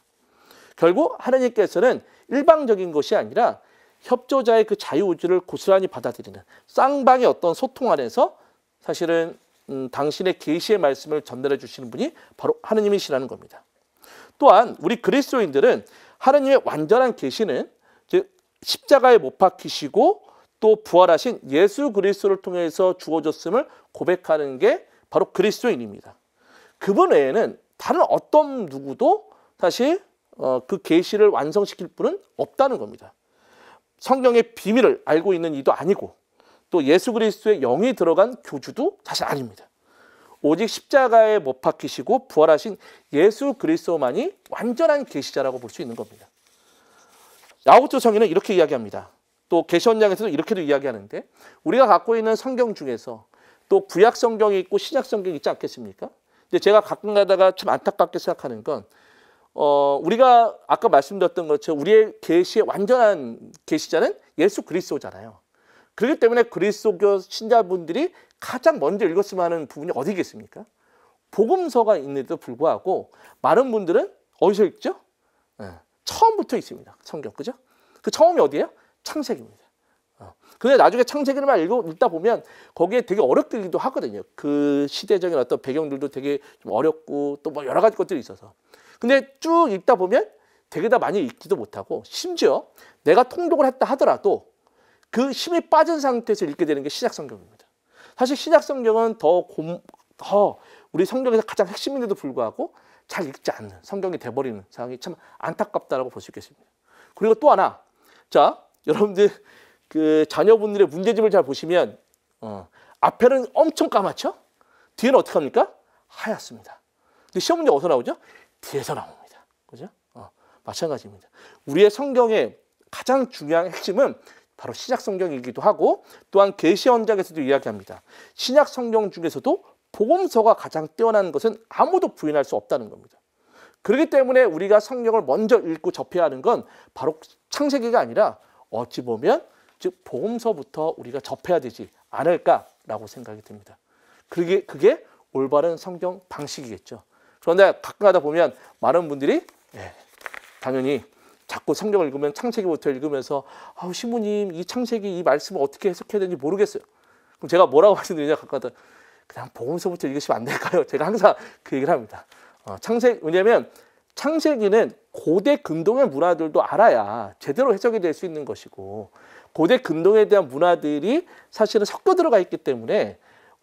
결국 하느님께서는 일방적인 것이 아니라 협조자의 그 자유 의지를 고스란히 받아들이는 쌍방의 어떤 소통 안에서 사실은 음, 당신의 계시의 말씀을 전달해 주시는 분이 바로 하느님이시라는 겁니다. 또한 우리 그리스도인들은 하느님의 완전한 계시는 즉 십자가에 못 박히시고 또 부활하신 예수 그리스도를 통해서 주어졌음을 고백하는 게 바로 그리스도인입니다. 그분 외에는 다른 어떤 누구도 사실 어, 그 계시를 완성시킬 분은 없다는 겁니다. 성경의 비밀을 알고 있는 이도 아니고 또 예수 그리스도의 영이 들어간 교주도 사실 아닙니다. 오직 십자가에 못 박히시고 부활하신 예수 그리스도만이 완전한 계시자라고 볼 수 있는 겁니다. 야고보 성인은 이렇게 이야기합니다. 또 계시원장에서도 이렇게도 이야기하는데 우리가 갖고 있는 성경 중에서 또 구약 성경이 있고 신약 성경이 있지 않겠습니까? 근데 제가 가끔 가다가 참 안타깝게 생각하는 건 어, 우리가 아까 말씀드렸던 것처럼 우리의 계시의 완전한 계시자는 예수 그리스도잖아요. 그렇기 때문에 그리스도교 신자분들이 가장 먼저 읽었으면 하는 부분이 어디겠습니까? 복음서가 있는데도 불구하고 많은 분들은 어디서 읽죠? 네. 처음부터 있습니다. 성경 그죠? 그 처음이 어디예요? 창세기입니다. 어. 근데 나중에 창세기를만 읽고 읽다 보면 거기에 되게 어렵기도 하거든요. 그 시대적인 어떤 배경들도 되게 좀 어렵고 또 뭐 여러 가지 것들이 있어서. 근데 쭉 읽다 보면 되게 다 많이 읽지도 못하고 심지어 내가 통독을 했다 하더라도 그 힘이 빠진 상태에서 읽게 되는 게 신약 성경입니다. 사실 신약 성경은 더, 곰, 더 우리 성경에서 가장 핵심인데도 불구하고 잘 읽지 않는 성경이 돼버리는 상황이 참 안타깝다라고 볼 수 있겠습니다. 그리고 또 하나, 자 여러분들 그 자녀분들의 문제집을 잘 보시면 어, 앞에는 엄청 까맣죠? 뒤에는 어떻게 합니까? 하얗습니다. 근데 시험 문제 어디서 나오죠? 뒤에서 나옵니다. 그죠? 어, 마찬가지입니다. 우리의 성경의 가장 중요한 핵심은 바로 신약 성경이기도 하고 또한 계시 언장에서도 이야기합니다. 신약 성경 중에서도 복음서가 가장 뛰어난 것은 아무도 부인할 수 없다는 겁니다. 그렇기 때문에 우리가 성경을 먼저 읽고 접해야 하는 건 바로 창세기가 아니라 어찌 보면 즉 복음서부터 우리가 접해야 되지 않을까라고 생각이 듭니다. 그게 그게 올바른 성경 방식이겠죠. 그런데 가끔 하다 보면 많은 분들이 예, 당연히 자꾸 성경을 읽으면 창세기부터 읽으면서 아우 신부님 이 창세기 이 말씀을 어떻게 해석해야 되는지 모르겠어요. 그럼 제가 뭐라고 [laughs] 말씀드리냐 가까다 그냥 복음서부터 읽으시면 안 될까요? [laughs] 제가 항상 그 얘기를 합니다. 어, 창세 왜냐하면 창세기는 고대 근동의 문화들도 알아야 제대로 해석이 될 수 있는 것이고 고대 근동에 대한 문화들이 사실은 섞여 들어가 있기 때문에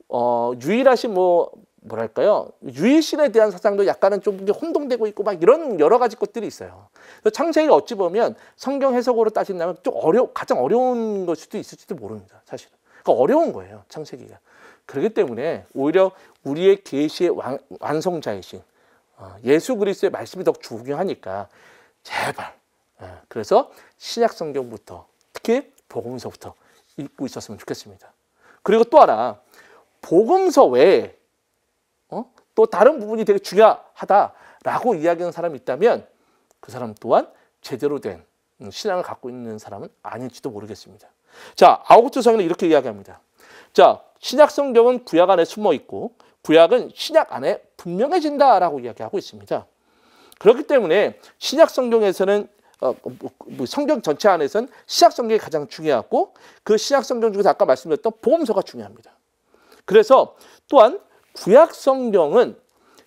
어, 유일하신 뭐 뭐랄까요 유일신에 대한 사상도 약간은 좀 혼동되고 있고 막 이런 여러 가지 것들이 있어요. 창세기가 어찌 보면 성경 해석으로 따진다면 좀 어려 가장 어려운 것 수도 있을지도 모릅니다. 사실은 그러니까 어려운 거예요 창세기가. 그렇기 때문에 오히려 우리의 계시의 완성자이신 어, 예수 그리스도의 말씀이 더 중요하니까 제발 예, 그래서 신약 성경부터 특히 복음서부터 읽고 있었으면 좋겠습니다. 그리고 또 하나 복음서 외에 또 다른 부분이 되게 중요하다라고 이야기하는 사람이 있다면 그 사람 또한 제대로 된 신앙을 갖고 있는 사람은 아닐지도 모르겠습니다. 자, 아우구스 성인은 이렇게 이야기합니다. 자, 신약 성경은 구약 안에 숨어 있고 구약은 신약 안에 분명해진다라고 이야기하고 있습니다. 그렇기 때문에 신약 성경에서는 어, 뭐, 뭐, 뭐 성경 전체 안에서는 신약 성경이 가장 중요하고 그 신약 성경 중에서 아까 말씀드렸던 보험서가 중요합니다. 그래서 또한 구약 성경은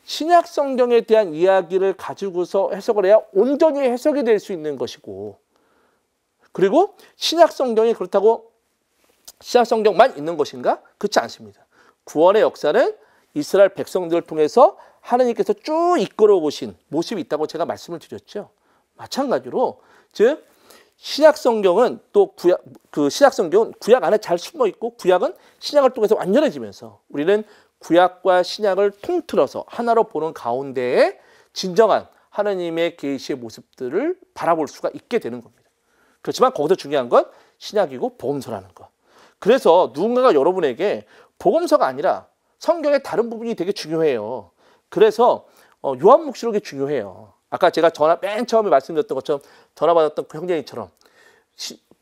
신약 성경에 대한 이야기를 가지고서 해석을 해야 온전히 해석이 될 수 있는 것이고 그리고 신약 성경이 그렇다고 신약 성경만 있는 것인가? 그렇지 않습니다. 구원의 역사는 이스라엘 백성들을 통해서 하나님께서 쭉 이끌어 오신 모습이 있다고 제가 말씀을 드렸죠. 마찬가지로 즉 신약 성경은 또 구약 그 신약 성경은 구약 안에 잘 숨어 있고 구약은 신약을 통해서 완전해지면서 우리는 구약과 신약을 통틀어서 하나로 보는 가운데에 진정한 하나님의 계시의 모습들을 바라볼 수가 있게 되는 겁니다. 그렇지만 거기서 중요한 건 신약이고 복음서라는 것. 그래서 누군가가 여러분에게 복음서가 아니라 성경의 다른 부분이 되게 중요해요. 그래서 어, 요한묵시록이 중요해요. 아까 제가 전화 맨 처음에 말씀드렸던 것처럼 전화 받았던 그 형제님처럼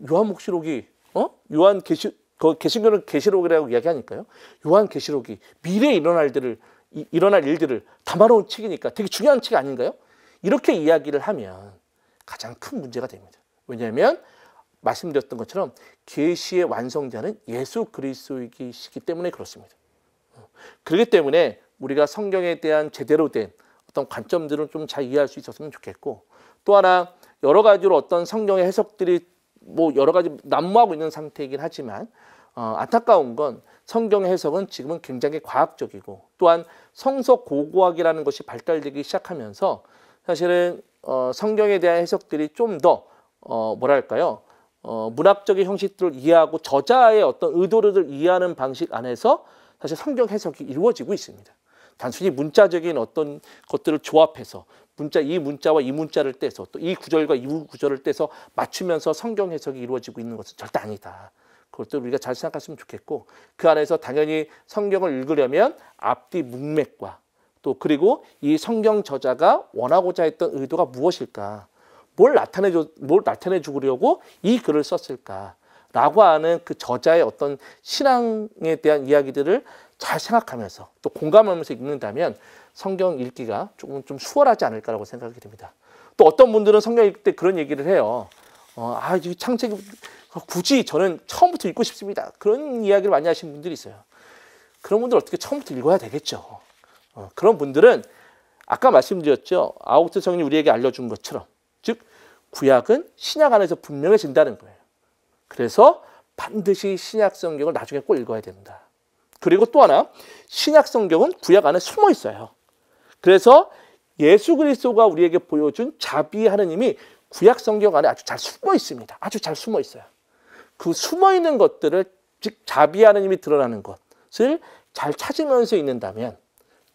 요한묵시록이 어? 요한 계시 그 계신교는 계시록이라고 이야기하니까요. 요한 계시록이 미래에 일어날 일들을 일어날 일들을 담아놓은 책이니까 되게 중요한 책 아닌가요? 이렇게 이야기를 하면 가장 큰 문제가 됩니다. 왜냐하면 말씀드렸던 것처럼 계시의 완성자는 예수 그리스도이기 때문에 그렇습니다. 그렇기 때문에 우리가 성경에 대한 제대로 된 어떤 관점들을 좀 잘 이해할 수 있었으면 좋겠고 또 하나 여러 가지로 어떤 성경의 해석들이 뭐 여러 가지 난무하고 있는 상태이긴 하지만 어, 안타까운 건 성경 해석은 지금은 굉장히 과학적이고 또한 성서 고고학이라는 것이 발달되기 시작하면서 사실은 어, 성경에 대한 해석들이 좀 더 어, 뭐랄까요 어, 문학적인 형식들을 이해하고 저자의 어떤 의도를 이해하는 방식 안에서 사실 성경 해석이 이루어지고 있습니다. 단순히 문자적인 어떤 것들을 조합해서 문자 이 문자와 이 문자를 떼서 또 이 구절과 이 구절을 떼서 맞추면서 성경 해석이 이루어지고 있는 것은 절대 아니다. 그것도 우리가 잘 생각했으면 좋겠고 그 안에서 당연히 성경을 읽으려면 앞뒤 문맥과 또 그리고 이 성경 저자가 원하고자 했던 의도가 무엇일까? 뭘 나타내 뭘 나타내 주려고 이 글을 썼을까? 라고 하는 그 저자의 어떤 신앙에 대한 이야기들을 잘 생각하면서 또 공감하면서 읽는다면 성경 읽기가 조금 좀 수월하지 않을까라고 생각이 됩니다. 또 어떤 분들은 성경 읽을 때 그런 얘기를 해요. 어, 아, 이 창세기 어, 굳이 저는 처음부터 읽고 싶습니다. 그런 이야기를 많이 하시는 분들이 있어요. 그런 분들 어떻게 처음부터 읽어야 되겠죠. 어, 그런 분들은 아까 말씀드렸죠. 아우트 성이 우리에게 알려준 것처럼. 즉, 구약은 신약 안에서 분명해진다는 거예요. 그래서 반드시 신약 성경을 나중에 꼭 읽어야 된다. 그리고 또 하나, 신약 성경은 구약 안에 숨어 있어요. 그래서 예수 그리스도가 우리에게 보여준 자비 하느님이 구약 성경 안에 아주 잘 숨어 있습니다. 아주 잘 숨어 있어요. 그 숨어있는 것들을 즉 자비 하나님이 드러나는 것을 잘 찾으면서 있는다면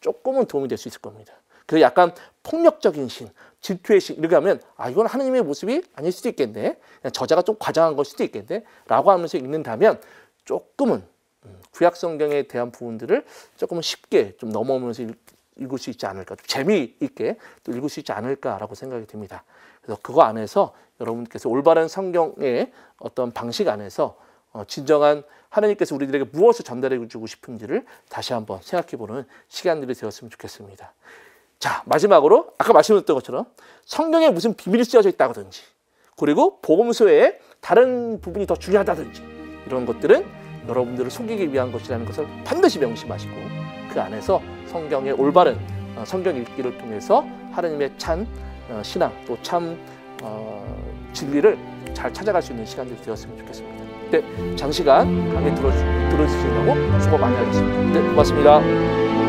조금은 도움이 될 수 있을 겁니다. 그 약간 폭력적인 신, 질투의 신 이렇게 하면 아 이건 하나님의 모습이 아닐 수도 있겠네. 저자가 좀 과장한 걸 수도 있겠네. 라고 하면서 읽는다면 조금은 음, 구약 성경에 대한 부분들을 조금은 쉽게 좀 넘어오면서 읽을 수 있지 않을까. 좀 재미있게 또 읽을 수 있지 않을까라고 생각이 듭니다. 그래서 그거 안에서 여러분께서 올바른 성경의 어떤 방식 안에서 어, 진정한 하나님께서 우리들에게 무엇을 전달해 주고 싶은지를 다시 한번 생각해 보는 시간들이 되었으면 좋겠습니다. 자, 마지막으로 아까 말씀드렸던 것처럼 성경에 무슨 비밀이 쓰여져 있다든지 그리고 보험소에 다른 부분이 더 중요하다든지 이런 것들은 여러분들을 속이기 위한 것이라는 것을 반드시 명심하시고 그 안에서 성경의 올바른 어, 성경 읽기를 통해서 하나님의 찬 어, 신앙 또 참 어, 진리를 잘 찾아갈 수 있는 시간들이 되었으면 좋겠습니다. 네, 장시간 강의 들어주신다고 수고 많이 하겠습니다 네, 고맙습니다.